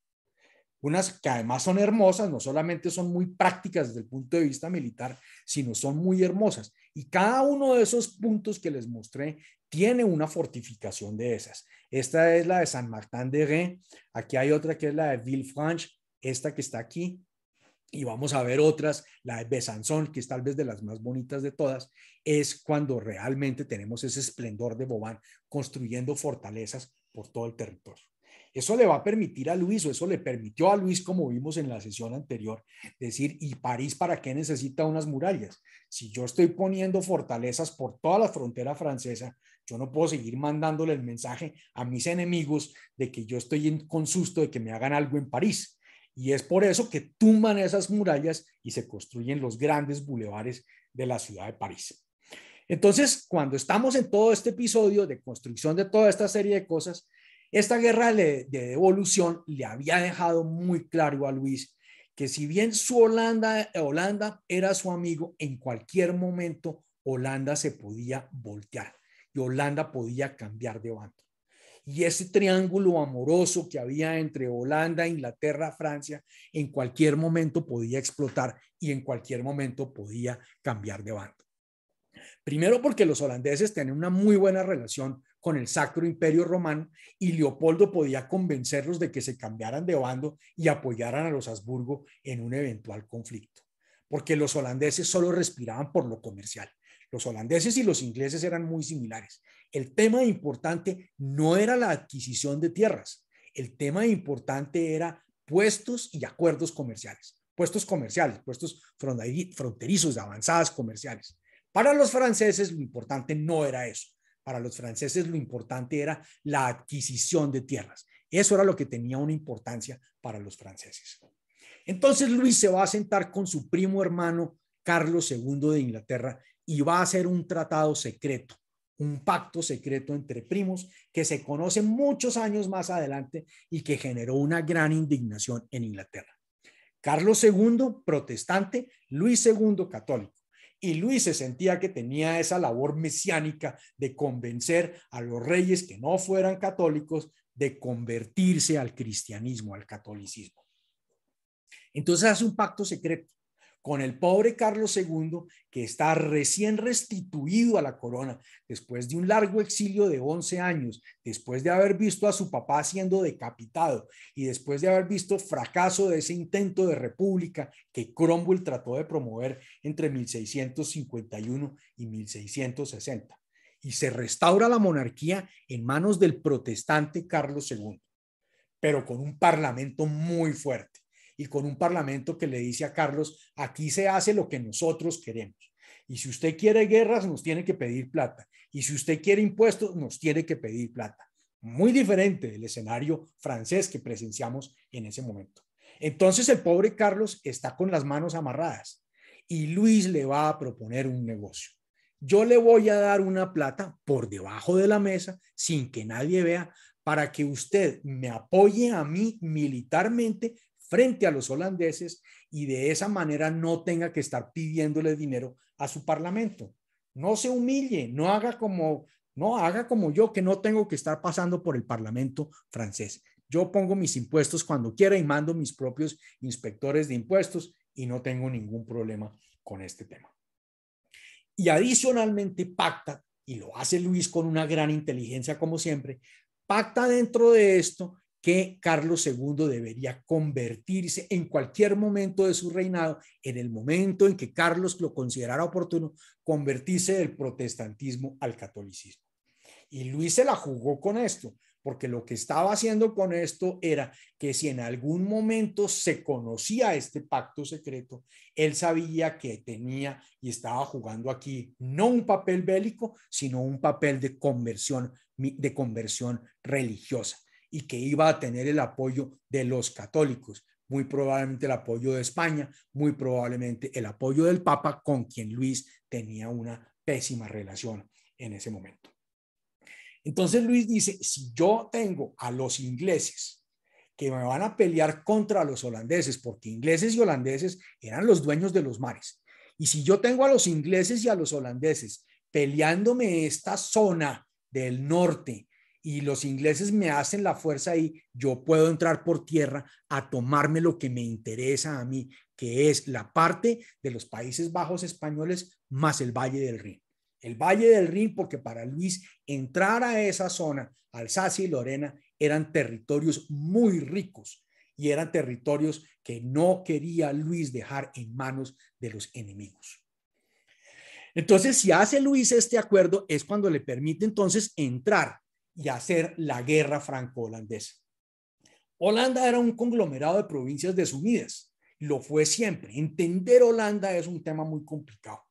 Unas que además son hermosas, no solamente son muy prácticas desde el punto de vista militar, sino son muy hermosas. Y cada uno de esos puntos que les mostré tiene una fortificación de esas. Esta es la de San Martín de ré aquí hay otra que es la de Villefranche, esta que está aquí, y vamos a ver otras, la de Besanzón, que es tal vez de las más bonitas de todas, es cuando realmente tenemos ese esplendor de Bobán construyendo fortalezas por todo el territorio. Eso le va a permitir a Luis, o eso le permitió a Luis, como vimos en la sesión anterior, decir, ¿y París para qué necesita unas murallas? Si yo estoy poniendo fortalezas por toda la frontera francesa, yo no puedo seguir mandándole el mensaje a mis enemigos de que yo estoy con susto de que me hagan algo en París. Y es por eso que tumban esas murallas y se construyen los grandes bulevares de la ciudad de París. Entonces, cuando estamos en todo este episodio de construcción de toda esta serie de cosas, esta guerra de, de devolución le había dejado muy claro a Luis que si bien su Holanda, Holanda era su amigo, en cualquier momento Holanda se podía voltear y Holanda podía cambiar de bando. Y ese triángulo amoroso que había entre Holanda, Inglaterra, Francia, en cualquier momento podía explotar y en cualquier momento podía cambiar de bando. Primero porque los holandeses tenían una muy buena relación con el Sacro Imperio Romano y Leopoldo podía convencerlos de que se cambiaran de bando y apoyaran a los Habsburgo en un eventual conflicto, porque los holandeses solo respiraban por lo comercial. Los holandeses y los ingleses eran muy similares. El tema importante no era la adquisición de tierras, el tema importante era puestos y acuerdos comerciales, puestos comerciales, puestos fronterizos, avanzadas comerciales. Para los franceses lo importante no era eso. Para los franceses lo importante era la adquisición de tierras. Eso era lo que tenía una importancia para los franceses. Entonces Luis se va a sentar con su primo hermano Carlos II de Inglaterra y va a ser un tratado secreto, un pacto secreto entre primos que se conoce muchos años más adelante y que generó una gran indignación en Inglaterra. Carlos II, protestante, Luis II, católico. Y Luis se sentía que tenía esa labor mesiánica de convencer a los reyes que no fueran católicos de convertirse al cristianismo, al catolicismo. Entonces hace un pacto secreto con el pobre Carlos II, que está recién restituido a la corona, después de un largo exilio de 11 años, después de haber visto a su papá siendo decapitado y después de haber visto fracaso de ese intento de república que Cromwell trató de promover entre 1651 y 1660. Y se restaura la monarquía en manos del protestante Carlos II, pero con un parlamento muy fuerte y con un parlamento que le dice a Carlos, aquí se hace lo que nosotros queremos. Y si usted quiere guerras, nos tiene que pedir plata. Y si usted quiere impuestos, nos tiene que pedir plata. Muy diferente del escenario francés que presenciamos en ese momento. Entonces el pobre Carlos está con las manos amarradas y Luis le va a proponer un negocio. Yo le voy a dar una plata por debajo de la mesa, sin que nadie vea, para que usted me apoye a mí militarmente frente a los holandeses y de esa manera no tenga que estar pidiéndole dinero a su parlamento. No se humille, no haga como no haga como yo que no tengo que estar pasando por el parlamento francés. Yo pongo mis impuestos cuando quiera y mando mis propios inspectores de impuestos y no tengo ningún problema con este tema. Y adicionalmente pacta, y lo hace Luis con una gran inteligencia como siempre, pacta dentro de esto que Carlos II debería convertirse en cualquier momento de su reinado, en el momento en que Carlos lo considerara oportuno, convertirse del protestantismo al catolicismo. Y Luis se la jugó con esto, porque lo que estaba haciendo con esto era que si en algún momento se conocía este pacto secreto, él sabía que tenía y estaba jugando aquí no un papel bélico, sino un papel de conversión, de conversión religiosa y que iba a tener el apoyo de los católicos, muy probablemente el apoyo de España, muy probablemente el apoyo del Papa, con quien Luis tenía una pésima relación en ese momento. Entonces Luis dice, si yo tengo a los ingleses que me van a pelear contra los holandeses, porque ingleses y holandeses eran los dueños de los mares, y si yo tengo a los ingleses y a los holandeses peleándome esta zona del norte, y los ingleses me hacen la fuerza ahí, yo puedo entrar por tierra a tomarme lo que me interesa a mí, que es la parte de los Países Bajos españoles más el Valle del Rin. El Valle del Rin, porque para Luis entrar a esa zona, Alsacia y Lorena, eran territorios muy ricos y eran territorios que no quería Luis dejar en manos de los enemigos. Entonces, si hace Luis este acuerdo, es cuando le permite entonces entrar y hacer la guerra franco-holandesa. Holanda era un conglomerado de provincias desunidas, lo fue siempre. Entender Holanda es un tema muy complicado.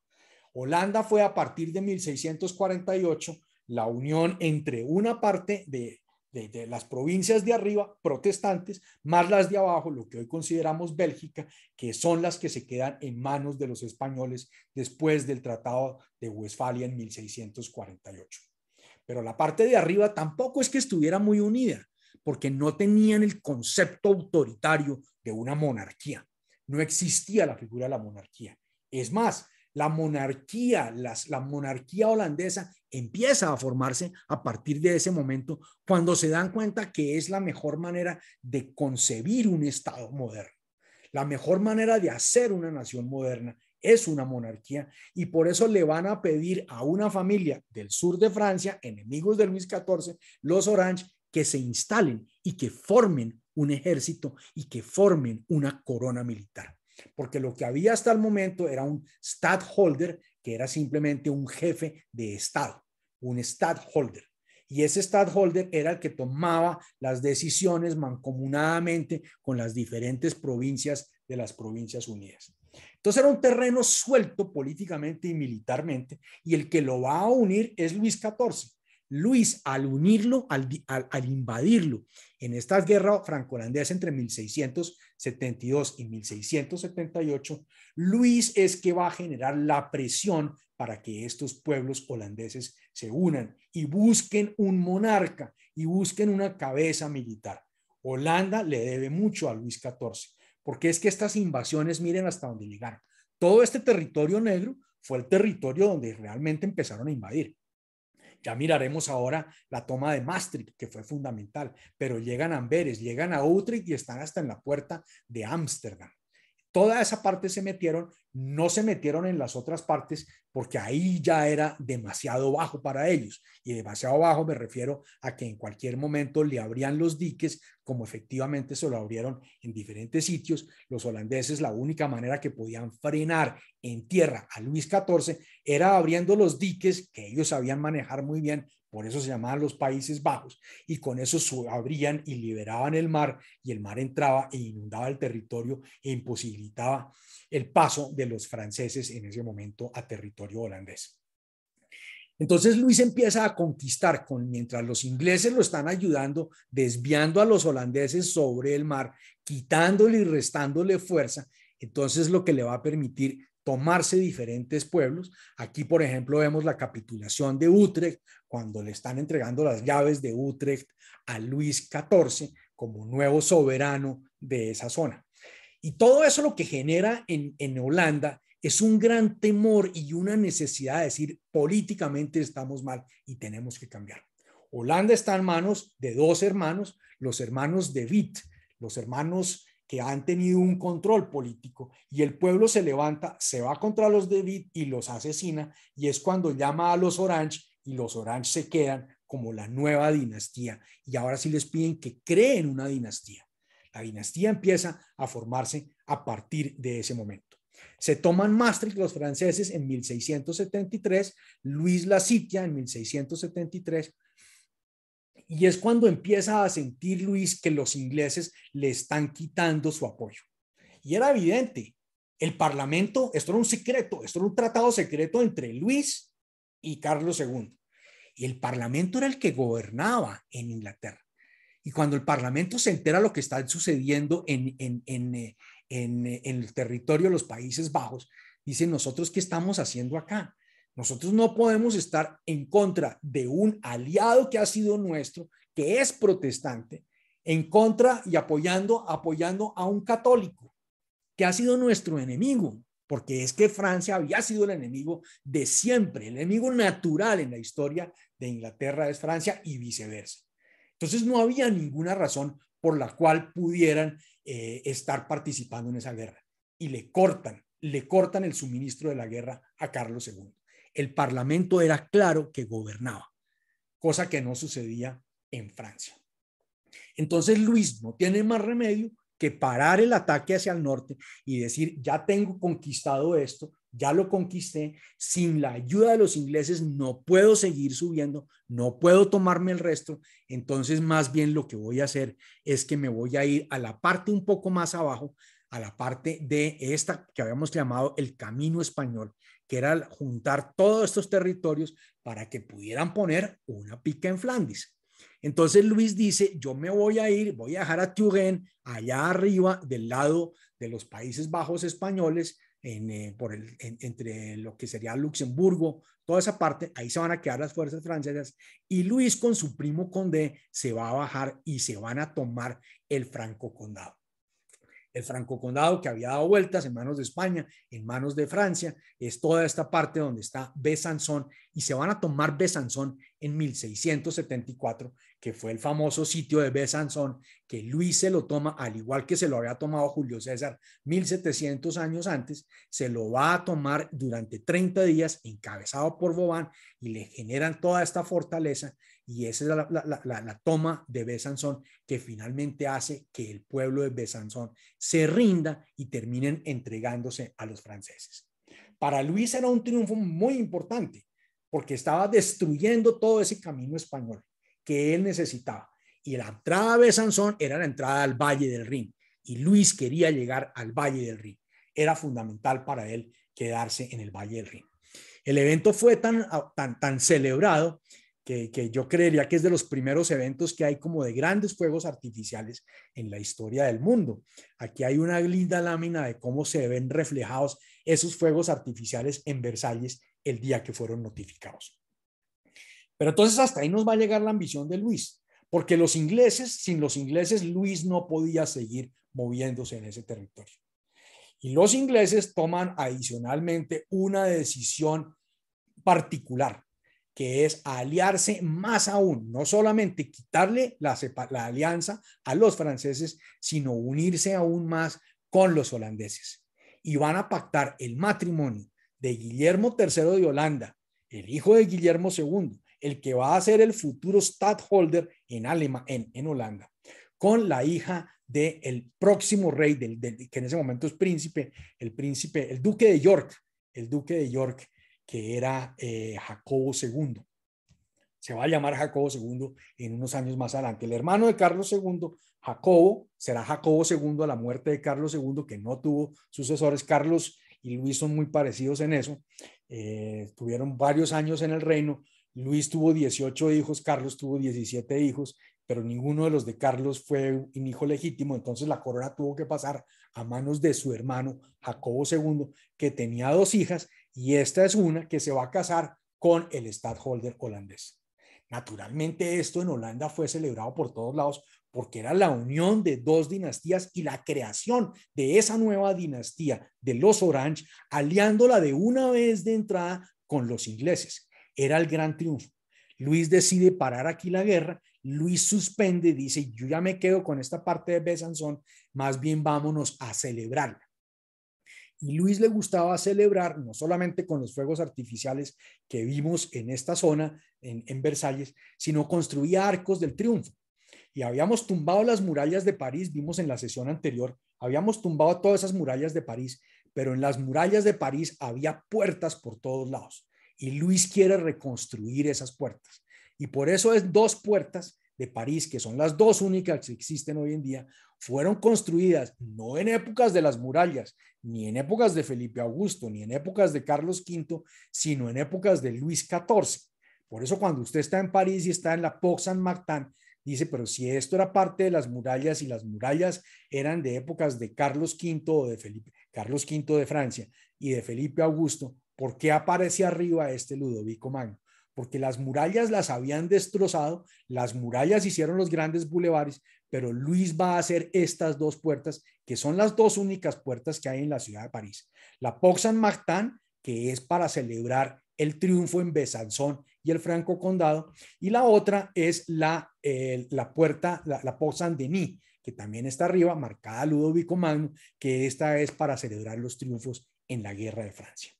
Holanda fue a partir de 1648 la unión entre una parte de, las provincias de arriba, protestantes, más las de abajo, lo que hoy consideramos Bélgica, que son las que se quedan en manos de los españoles después del Tratado de Westfalia en 1648 pero la parte de arriba tampoco es que estuviera muy unida, porque no tenían el concepto autoritario de una monarquía. No existía la figura de la monarquía. Es más, la monarquía, la monarquía holandesa empieza a formarse a partir de ese momento cuando se dan cuenta que es la mejor manera de concebir un Estado moderno. La mejor manera de hacer una nación moderna es una monarquía y por eso le van a pedir a una familia del sur de Francia, enemigos de Luis XIV, los Orange, que se instalen y que formen un ejército y que formen una corona militar. Porque lo que había hasta el momento era un stadholder que era simplemente un jefe de Estado, un stadholder Y ese stadholder era el que tomaba las decisiones mancomunadamente con las diferentes provincias de las Provincias Unidas. Entonces era un terreno suelto políticamente y militarmente y el que lo va a unir es Luis XIV. Luis, al unirlo, al, invadirlo en esta guerra franco-holandesa entre 1672 y 1678, Luis es que va a generar la presión para que estos pueblos holandeses se unan y busquen un monarca y busquen una cabeza militar. Holanda le debe mucho a Luis XIV porque es que estas invasiones, miren hasta dónde llegaron. Todo este territorio negro fue el territorio donde realmente empezaron a invadir. Ya miraremos ahora la toma de Maastricht, que fue fundamental, pero llegan a Amberes, llegan a Utrecht y están hasta en la puerta de Ámsterdam toda esa parte se metieron, no se metieron en las otras partes porque ahí ya era demasiado bajo para ellos. Y demasiado bajo me refiero a que en cualquier momento le abrían los diques, como efectivamente se lo abrieron en diferentes sitios. Los holandeses la única manera que podían frenar en tierra a Luis XIV era abriendo los diques que ellos sabían manejar muy bien por eso se llamaban los Países Bajos. Y con eso abrían y liberaban el mar y el mar entraba e inundaba el territorio e imposibilitaba el paso de los franceses en ese momento a territorio holandés. Entonces Luis empieza a conquistar con, mientras los ingleses lo están ayudando, desviando a los holandeses sobre el mar, quitándole y restándole fuerza. Entonces lo que le va a permitir tomarse diferentes pueblos. Aquí, por ejemplo, vemos la capitulación de Utrecht, cuando le están entregando las llaves de Utrecht a Luis XIV como nuevo soberano de esa zona. Y todo eso lo que genera en, Holanda es un gran temor y una necesidad de decir políticamente estamos mal y tenemos que cambiar. Holanda está en manos de dos hermanos, los hermanos de Witt, los hermanos que han tenido un control político y el pueblo se levanta, se va contra los David y los asesina y es cuando llama a los Orange y los Orange se quedan como la nueva dinastía y ahora sí les piden que creen una dinastía. La dinastía empieza a formarse a partir de ese momento. Se toman Maastricht los franceses en 1673, Luis la sitia en 1673, y es cuando empieza a sentir Luis que los ingleses le están quitando su apoyo. Y era evidente, el Parlamento, esto era un secreto, esto era un tratado secreto entre Luis y Carlos II. Y el Parlamento era el que gobernaba en Inglaterra. Y cuando el Parlamento se entera lo que está sucediendo en, eh, eh, el territorio de los Países Bajos, dicen, nosotros, ¿qué estamos haciendo acá? Nosotros no podemos estar en contra de un aliado que ha sido nuestro, que es protestante, en contra y apoyando, apoyando a un católico, que ha sido nuestro enemigo, porque es que Francia había sido el enemigo de siempre, el enemigo natural en la historia de Inglaterra es Francia y viceversa. Entonces no había ninguna razón por la cual pudieran eh, estar participando en esa guerra. Y le cortan, le cortan el suministro de la guerra a Carlos II el Parlamento era claro que gobernaba, cosa que no sucedía en Francia. Entonces Luis no tiene más remedio que parar el ataque hacia el norte y decir, ya tengo conquistado esto, ya lo conquisté, sin la ayuda de los ingleses no puedo seguir subiendo, no puedo tomarme el resto, entonces más bien lo que voy a hacer es que me voy a ir a la parte un poco más abajo, a la parte de esta que habíamos llamado el camino español, que era juntar todos estos territorios para que pudieran poner una pica en Flandes. Entonces Luis dice, yo me voy a ir, voy a dejar a Tugen allá arriba del lado de los Países Bajos españoles, eh, por el, entre lo que sería Luxemburgo, toda esa parte, ahí se van a quedar las fuerzas francesas y Luis con su primo conde se va a bajar y se van a tomar el Franco Condado el Francocondado que había dado vueltas en manos de España, en manos de Francia, es toda esta parte donde está Besanzón y se van a tomar Besanzón en 1674, que fue el famoso sitio de Besanzón que Luis se lo toma al igual que se lo había tomado Julio César 1700 años antes, se lo va a tomar durante 30 días encabezado por Bobán y le generan toda esta fortaleza y esa es la, toma de Besanzón que finalmente hace que el pueblo de Besanzón se rinda y terminen entregándose a los franceses. Para Luis era un triunfo muy importante porque estaba destruyendo todo ese camino español que él necesitaba. Y la entrada a Besanzón era la entrada al Valle del Rin. Y Luis quería llegar al Valle del Rin. Era fundamental para él quedarse en el Valle del Rin. El evento fue tan, tan, tan celebrado que, yo creería que es de los primeros eventos que hay como de grandes fuegos artificiales en la historia del mundo. Aquí hay una linda lámina de cómo se ven reflejados esos fuegos artificiales en Versalles el día que fueron notificados. Pero entonces hasta ahí nos va a llegar la ambición de Luis, porque los ingleses, sin los ingleses, Luis no podía seguir moviéndose en ese territorio. Y los ingleses toman adicionalmente una decisión particular que es aliarse más aún, no solamente quitarle la, alianza a los franceses, sino unirse aún más con los holandeses. Y van a pactar el matrimonio de Guillermo III de Holanda, el hijo de Guillermo II, el que va a ser el futuro stadtholder en, en, Holanda, con la hija del próximo rey, del, que en ese momento es príncipe, el príncipe, el duque de York, el duque de York, que era eh, Jacobo II. Se va a llamar Jacobo II en unos años más adelante. El hermano de Carlos II, Jacobo, será Jacobo II a la muerte de Carlos II, que no tuvo sucesores. Carlos y Luis son muy parecidos en eso. Eh, tuvieron varios años en el reino. Luis tuvo 18 hijos, Carlos tuvo 17 hijos, pero ninguno de los de Carlos fue un hijo legítimo, entonces la corona tuvo que pasar a manos de su hermano Jacobo II, que tenía dos hijas y esta es una que se va a casar con el stadholder holandés. Naturalmente esto en Holanda fue celebrado por todos lados porque era la unión de dos dinastías y la creación de esa nueva dinastía de los Orange, aliándola de una vez de entrada con los ingleses. Era el gran triunfo. Luis decide parar aquí la guerra, Luis suspende, dice, yo ya me quedo con esta parte de Besanzón, más bien vámonos a celebrarla. Y Luis le gustaba celebrar, no solamente con los fuegos artificiales que vimos en esta zona, en, Versalles, sino construía arcos del triunfo. Y habíamos tumbado las murallas de París, vimos en la sesión anterior, habíamos tumbado todas esas murallas de París, pero en las murallas de París había puertas por todos lados. Y Luis quiere reconstruir esas puertas. Y por eso es dos puertas de París, que son las dos únicas que existen hoy en día, fueron construidas no en épocas de las murallas, ni en épocas de Felipe Augusto, ni en épocas de Carlos V, sino en épocas de Luis XIV. Por eso cuando usted está en París y está en la Porte Saint-Martin, dice, pero si esto era parte de las murallas y las murallas eran de épocas de Carlos V o de Felipe, Carlos V de Francia y de Felipe Augusto, ¿por qué aparece arriba este Ludovico Magno? porque las murallas las habían destrozado, las murallas hicieron los grandes bulevares, pero Luis va a hacer estas dos puertas, que son las dos únicas puertas que hay en la ciudad de París. La Porte Saint-Martin, que es para celebrar el triunfo en Besanzón y el Franco Condado, y la otra es la, eh, puerta, la, Porte Saint-Denis, que también está arriba, marcada Ludovico Magno, que esta es para celebrar los triunfos en la Guerra de Francia.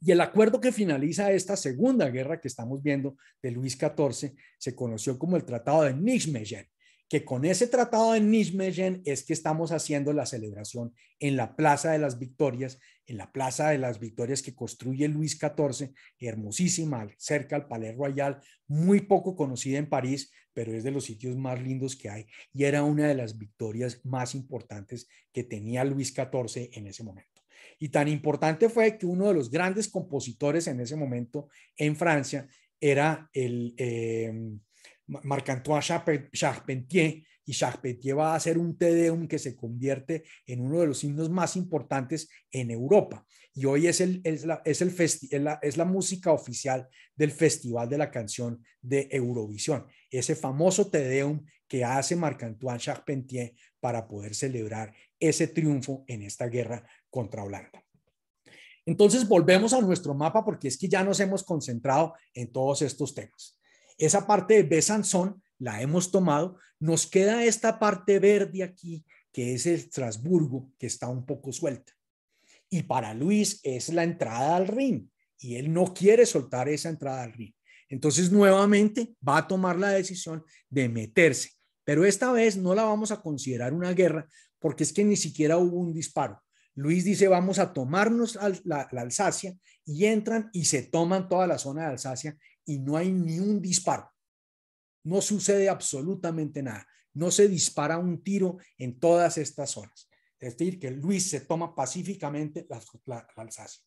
Y el acuerdo que finaliza esta segunda guerra que estamos viendo de Luis XIV se conoció como el Tratado de Nijmegen, que con ese Tratado de Nijmegen es que estamos haciendo la celebración en la Plaza de las Victorias, en la Plaza de las Victorias que construye Luis XIV, hermosísima, cerca al Palais Royal, muy poco conocida en París, pero es de los sitios más lindos que hay y era una de las victorias más importantes que tenía Luis XIV en ese momento. Y tan importante fue que uno de los grandes compositores en ese momento en Francia era el eh, Marc-Antoine Charpentier, y Charpentier va a hacer un Tedeum que se convierte en uno de los himnos más importantes en Europa. Y hoy es, la, música oficial del Festival de la Canción de Eurovisión. Ese famoso Tedeum que hace Marc-Antoine Charpentier para poder celebrar ese triunfo en esta guerra contra Holanda. Entonces volvemos a nuestro mapa porque es que ya nos hemos concentrado en todos estos temas. Esa parte de Besanzón la hemos tomado. Nos queda esta parte verde aquí, que es el Estrasburgo, que está un poco suelta. Y para Luis es la entrada al Rin y él no quiere soltar esa entrada al Rin. Entonces nuevamente va a tomar la decisión de meterse. Pero esta vez no la vamos a considerar una guerra porque es que ni siquiera hubo un disparo. Luis dice, vamos a tomarnos la, Alsacia y entran y se toman toda la zona de Alsacia y no hay ni un disparo. No sucede absolutamente nada. No se dispara un tiro en todas estas zonas. Es decir, que Luis se toma pacíficamente la, Alsacia.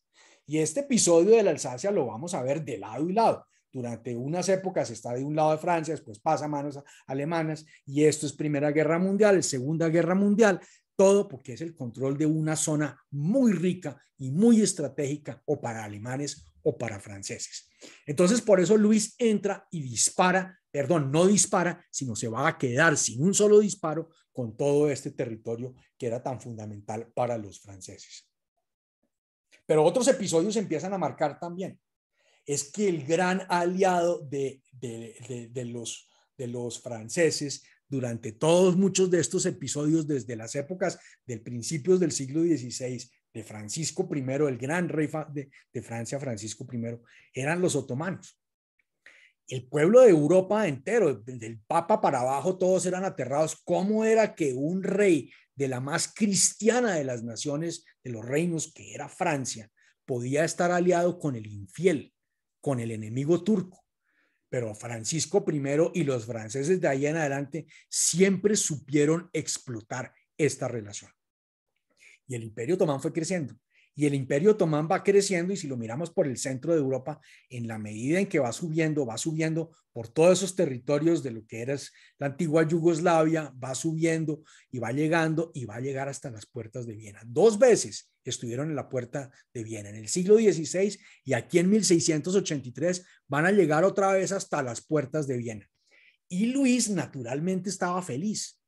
Y este episodio de la Alsacia lo vamos a ver de lado y lado. Durante unas épocas está de un lado de Francia, después pasa a manos alemanas y esto es Primera Guerra Mundial, Segunda Guerra Mundial, todo porque es el control de una zona muy rica y muy estratégica o para alemanes o para franceses. Entonces, por eso Luis entra y dispara, perdón, no dispara, sino se va a quedar sin un solo disparo con todo este territorio que era tan fundamental para los franceses. Pero otros episodios empiezan a marcar también. Es que el gran aliado de, de los franceses durante todos muchos de estos episodios desde las épocas del principios del siglo XVI de Francisco I, el gran rey de, Francia, Francisco I, eran los otomanos. El pueblo de Europa entero, el Papa para abajo, todos eran aterrados. ¿Cómo era que un rey de la más cristiana de las naciones, de los reinos, que era Francia, podía estar aliado con el infiel, con el enemigo turco? pero Francisco I y los franceses de ahí en adelante siempre supieron explotar esta relación. Y el imperio otomán fue creciendo y el imperio otomán va creciendo y si lo miramos por el centro de Europa, en la medida en que va subiendo, va subiendo por todos esos territorios de lo que era la antigua Yugoslavia, va subiendo y va llegando y va a llegar hasta las puertas de Viena. Dos veces estuvieron en la puerta de Viena en el siglo XVI y aquí en 1683 van a llegar otra vez hasta las puertas de Viena. Y Luis naturalmente estaba feliz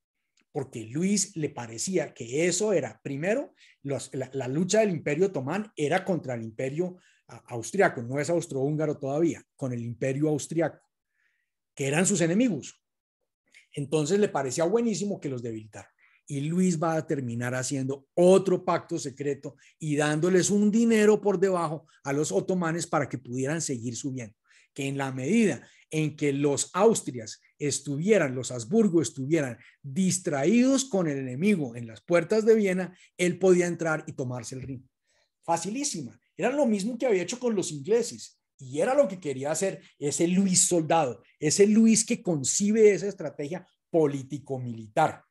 porque Luis le parecía que eso era, primero, la, la, lucha del imperio otomán era contra el imperio austriaco, no es austrohúngaro todavía, con el imperio austriaco, que eran sus enemigos. Entonces le parecía buenísimo que los debilitaran. Y Luis va a terminar haciendo otro pacto secreto y dándoles un dinero por debajo a los otomanes para que pudieran seguir subiendo. Que en la medida en que los austrias estuvieran, los Habsburgo estuvieran distraídos con el enemigo en las puertas de Viena, él podía entrar y tomarse el río Facilísima. Era lo mismo que había hecho con los ingleses. Y era lo que quería hacer ese Luis soldado, ese Luis que concibe esa estrategia político-militar.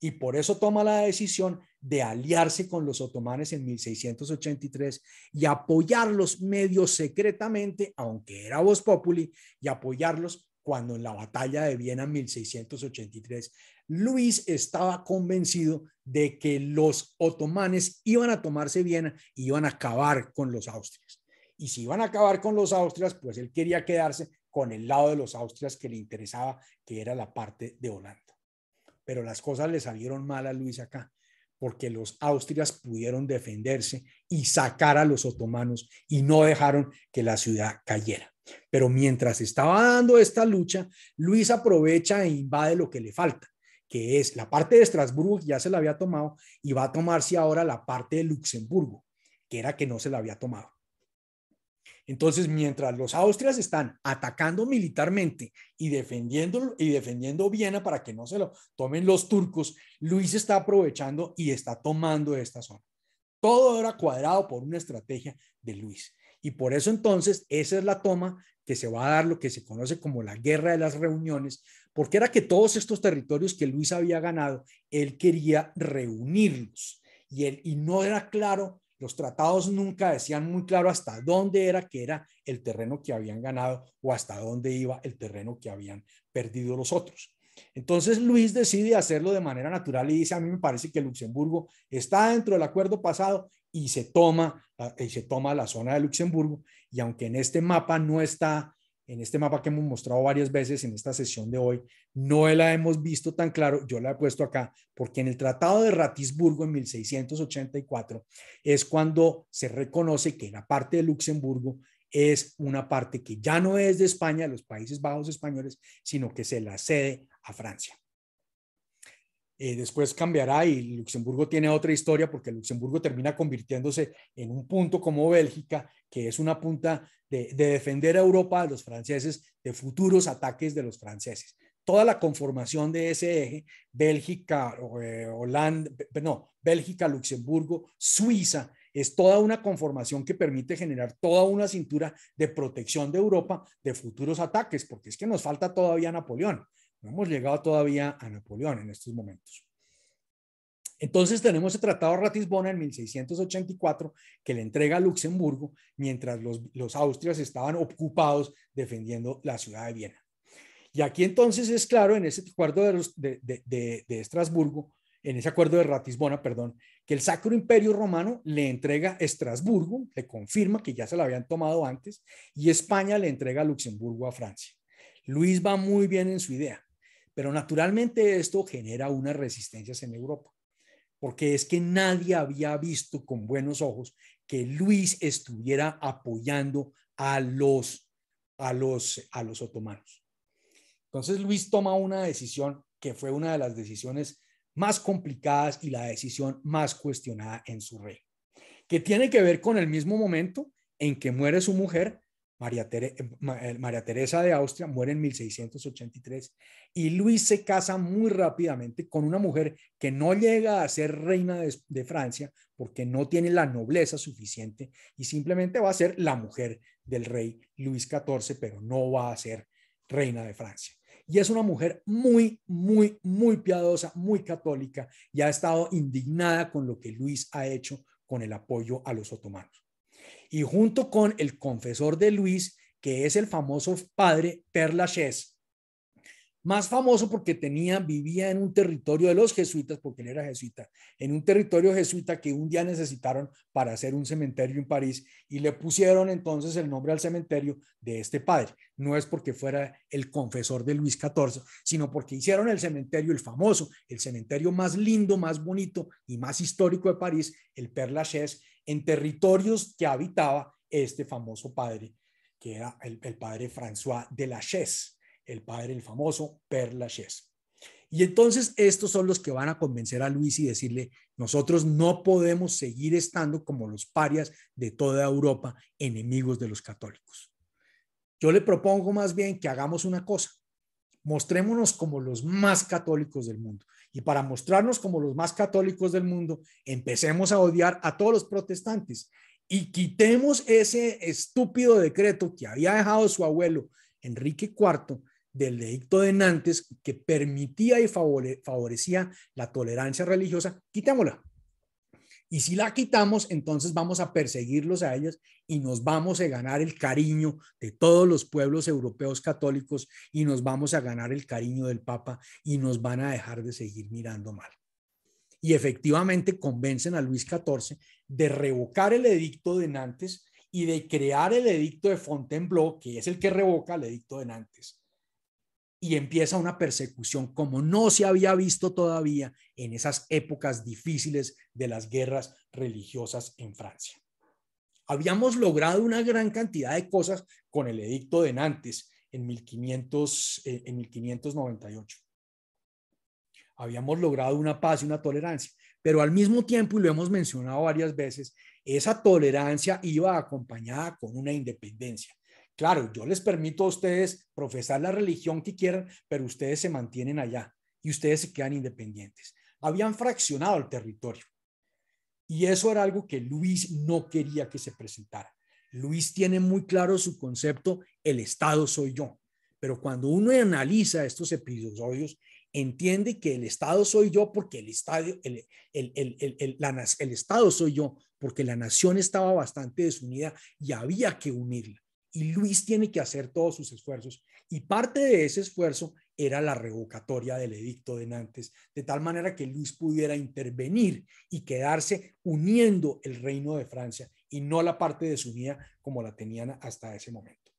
Y por eso toma la decisión de aliarse con los otomanes en 1683 y apoyarlos medio secretamente, aunque era voz populi, y apoyarlos cuando en la batalla de Viena en 1683 Luis estaba convencido de que los otomanes iban a tomarse Viena y iban a acabar con los austrias. Y si iban a acabar con los austrias, pues él quería quedarse con el lado de los austrias que le interesaba, que era la parte de Holanda. Pero las cosas le salieron mal a Luis acá porque los austrias pudieron defenderse y sacar a los otomanos y no dejaron que la ciudad cayera. Pero mientras estaba dando esta lucha, Luis aprovecha e invade lo que le falta, que es la parte de Estrasburgo, ya se la había tomado, y va a tomarse ahora la parte de Luxemburgo, que era que no se la había tomado. Entonces, mientras los austrias están atacando militarmente y defendiendo, y defendiendo Viena para que no se lo tomen los turcos, Luis está aprovechando y está tomando esta zona. Todo era cuadrado por una estrategia de Luis. Y por eso entonces esa es la toma que se va a dar lo que se conoce como la guerra de las reuniones, porque era que todos estos territorios que Luis había ganado, él quería reunirlos y, él, y no era claro los tratados nunca decían muy claro hasta dónde era que era el terreno que habían ganado o hasta dónde iba el terreno que habían perdido los otros. Entonces Luis decide hacerlo de manera natural y dice, a mí me parece que Luxemburgo está dentro del acuerdo pasado y se toma, y se toma la zona de Luxemburgo. Y aunque en este mapa no está en este mapa que hemos mostrado varias veces en esta sesión de hoy, no la hemos visto tan claro, yo la he puesto acá, porque en el Tratado de Ratisburgo en 1684 es cuando se reconoce que la parte de Luxemburgo es una parte que ya no es de España, los Países Bajos españoles, sino que se la cede a Francia. Eh, después cambiará y Luxemburgo tiene otra historia porque Luxemburgo termina convirtiéndose en un punto como Bélgica, que es una punta de, defender a Europa de los franceses, de futuros ataques de los franceses toda la conformación de ese eje, Bélgica, eh, Holanda, no, Bélgica, Luxemburgo, Suiza, es toda una conformación que permite generar toda una cintura de protección de Europa de futuros ataques, porque es que nos falta todavía Napoleón. No hemos llegado todavía a Napoleón en estos momentos. Entonces tenemos el Tratado de Ratisbona en 1684 que le entrega a Luxemburgo mientras los, austrias estaban ocupados defendiendo la ciudad de Viena. Y aquí entonces es claro en ese acuerdo de, de, Estrasburgo, en ese acuerdo de Ratisbona, perdón, que el Sacro Imperio Romano le entrega Estrasburgo, le confirma que ya se la habían tomado antes, y España le entrega Luxemburgo a Francia. Luis va muy bien en su idea. Pero naturalmente esto genera unas resistencias en Europa, porque es que nadie había visto con buenos ojos que Luis estuviera apoyando a los, a los, a los otomanos. Entonces Luis toma una decisión que fue una de las decisiones más complicadas y la decisión más cuestionada en su rey, que tiene que ver con el mismo momento en que muere su mujer eh, eh, María, Teresa de Austria muere en 1683 y Luis se casa muy rápidamente con una mujer que no llega a ser reina de Francia porque no tiene la nobleza suficiente y simplemente va a ser la mujer del rey Luis XIV, pero no va a ser reina de Francia y es una mujer muy, muy, muy piadosa, muy católica y ha estado indignada con lo que Luis ha hecho con el apoyo a los otomanos y junto con el confesor de Luis, que es el famoso padre Lachaise. más famoso porque tenía, vivía en un territorio de los jesuitas, porque él era jesuita, en un territorio jesuita que un día necesitaron para hacer un cementerio en París y le pusieron entonces el nombre al cementerio de este padre. No es porque fuera el confesor de Luis XIV, sino porque hicieron el cementerio, el famoso, el cementerio más lindo, más bonito y más histórico de París, el Père Lachaise, en territorios que habitaba este famoso padre, que era el, padre François de la Chaise, el padre el famoso Père Lachaise. Y entonces estos son los que van a convencer a Luis y decirle, nosotros no podemos seguir estando como los parias de toda Europa, enemigos de los católicos. Yo le propongo más bien que hagamos una cosa, mostrémonos como los más católicos del mundo y para mostrarnos como los más católicos del mundo, empecemos a odiar a todos los protestantes y quitemos ese estúpido decreto que había dejado su abuelo Enrique IV del edicto de Nantes que permitía y favorecía la tolerancia religiosa, quitémosla. Y si la quitamos, entonces vamos a perseguirlos a ellos y nos vamos a ganar el cariño de todos los pueblos europeos católicos y nos vamos a ganar el cariño del Papa y nos van a dejar de seguir mirando mal. Y efectivamente convencen a Luis XIV de revocar el edicto de Nantes y de crear el edicto de Fontainebleau, que es el que revoca el edicto de Nantes y empieza una persecución como no se había visto todavía en esas épocas difíciles de las guerras religiosas en Francia. Habíamos logrado una gran cantidad de cosas con el edicto de Nantes en, 1500, eh, en 1598. Habíamos logrado una paz y una tolerancia, pero al mismo tiempo, y lo hemos mencionado varias veces, esa tolerancia iba acompañada con una independencia Claro, yo les permito a ustedes profesar la religión que quieran, pero ustedes se mantienen allá y ustedes se quedan independientes. Habían fraccionado el territorio. Y eso era algo que Luis no quería que se presentara. Luis tiene muy claro su concepto, el Estado soy yo. Pero cuando uno analiza estos episodios, entiende que el Estado soy yo porque el, Estado el Estado soy yo porque la nación estaba bastante desunida y había que unirla y Luis tiene que hacer todos sus esfuerzos. Y parte de ese esfuerzo era la revocatoria del edicto de Nantes, de tal manera que Luis pudiera intervenir y quedarse uniendo el reino de Francia y no la parte de su vida como la tenían hasta ese momento.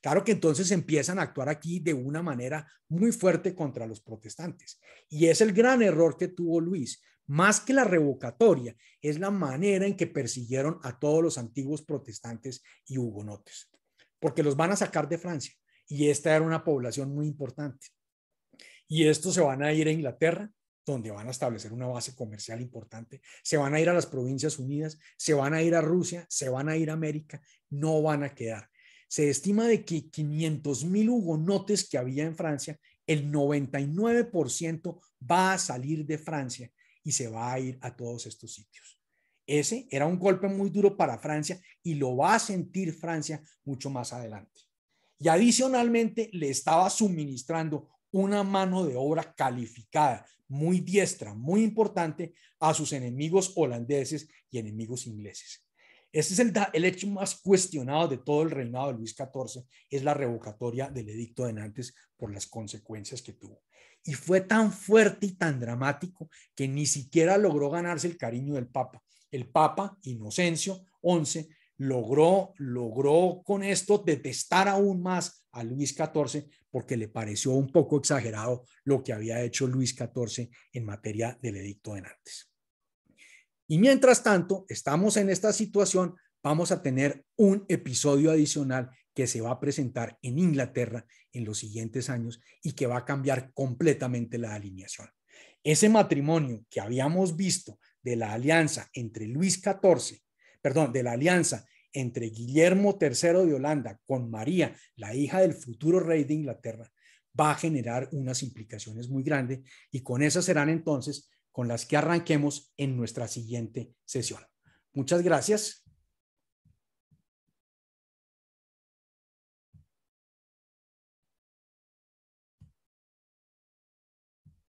Claro que entonces empiezan a actuar aquí de una manera muy fuerte contra los protestantes. Y es el gran error que tuvo Luis, más que la revocatoria, es la manera en que persiguieron a todos los antiguos protestantes y hugonotes porque los van a sacar de Francia y esta era una población muy importante. Y estos se van a ir a Inglaterra, donde van a establecer una base comercial importante, se van a ir a las Provincias Unidas, se van a ir a Rusia, se van a ir a América, no van a quedar. Se estima de que 500 mil hugonotes que había en Francia, el 99% va a salir de Francia y se va a ir a todos estos sitios. Ese era un golpe muy duro para Francia y lo va a sentir Francia mucho más adelante. Y adicionalmente le estaba suministrando una mano de obra calificada, muy diestra, muy importante a sus enemigos holandeses y enemigos ingleses. ese es el, hecho más cuestionado de todo el reinado de Luis XIV, es la revocatoria del edicto de Nantes por las consecuencias que tuvo. Y fue tan fuerte y tan dramático que ni siquiera logró ganarse el cariño del Papa el Papa Inocencio XI logró, logró con esto detestar aún más a Luis XIV porque le pareció un poco exagerado lo que había hecho Luis XIV en materia del edicto de Nantes. Y mientras tanto, estamos en esta situación, vamos a tener un episodio adicional que se va a presentar en Inglaterra en los siguientes años y que va a cambiar completamente la alineación. Ese matrimonio que habíamos visto de la alianza entre Luis XIV, perdón, de la alianza entre Guillermo III de Holanda con María, la hija del futuro rey de Inglaterra, va a generar unas implicaciones muy grandes y con esas serán entonces con las que arranquemos en nuestra siguiente sesión. Muchas gracias.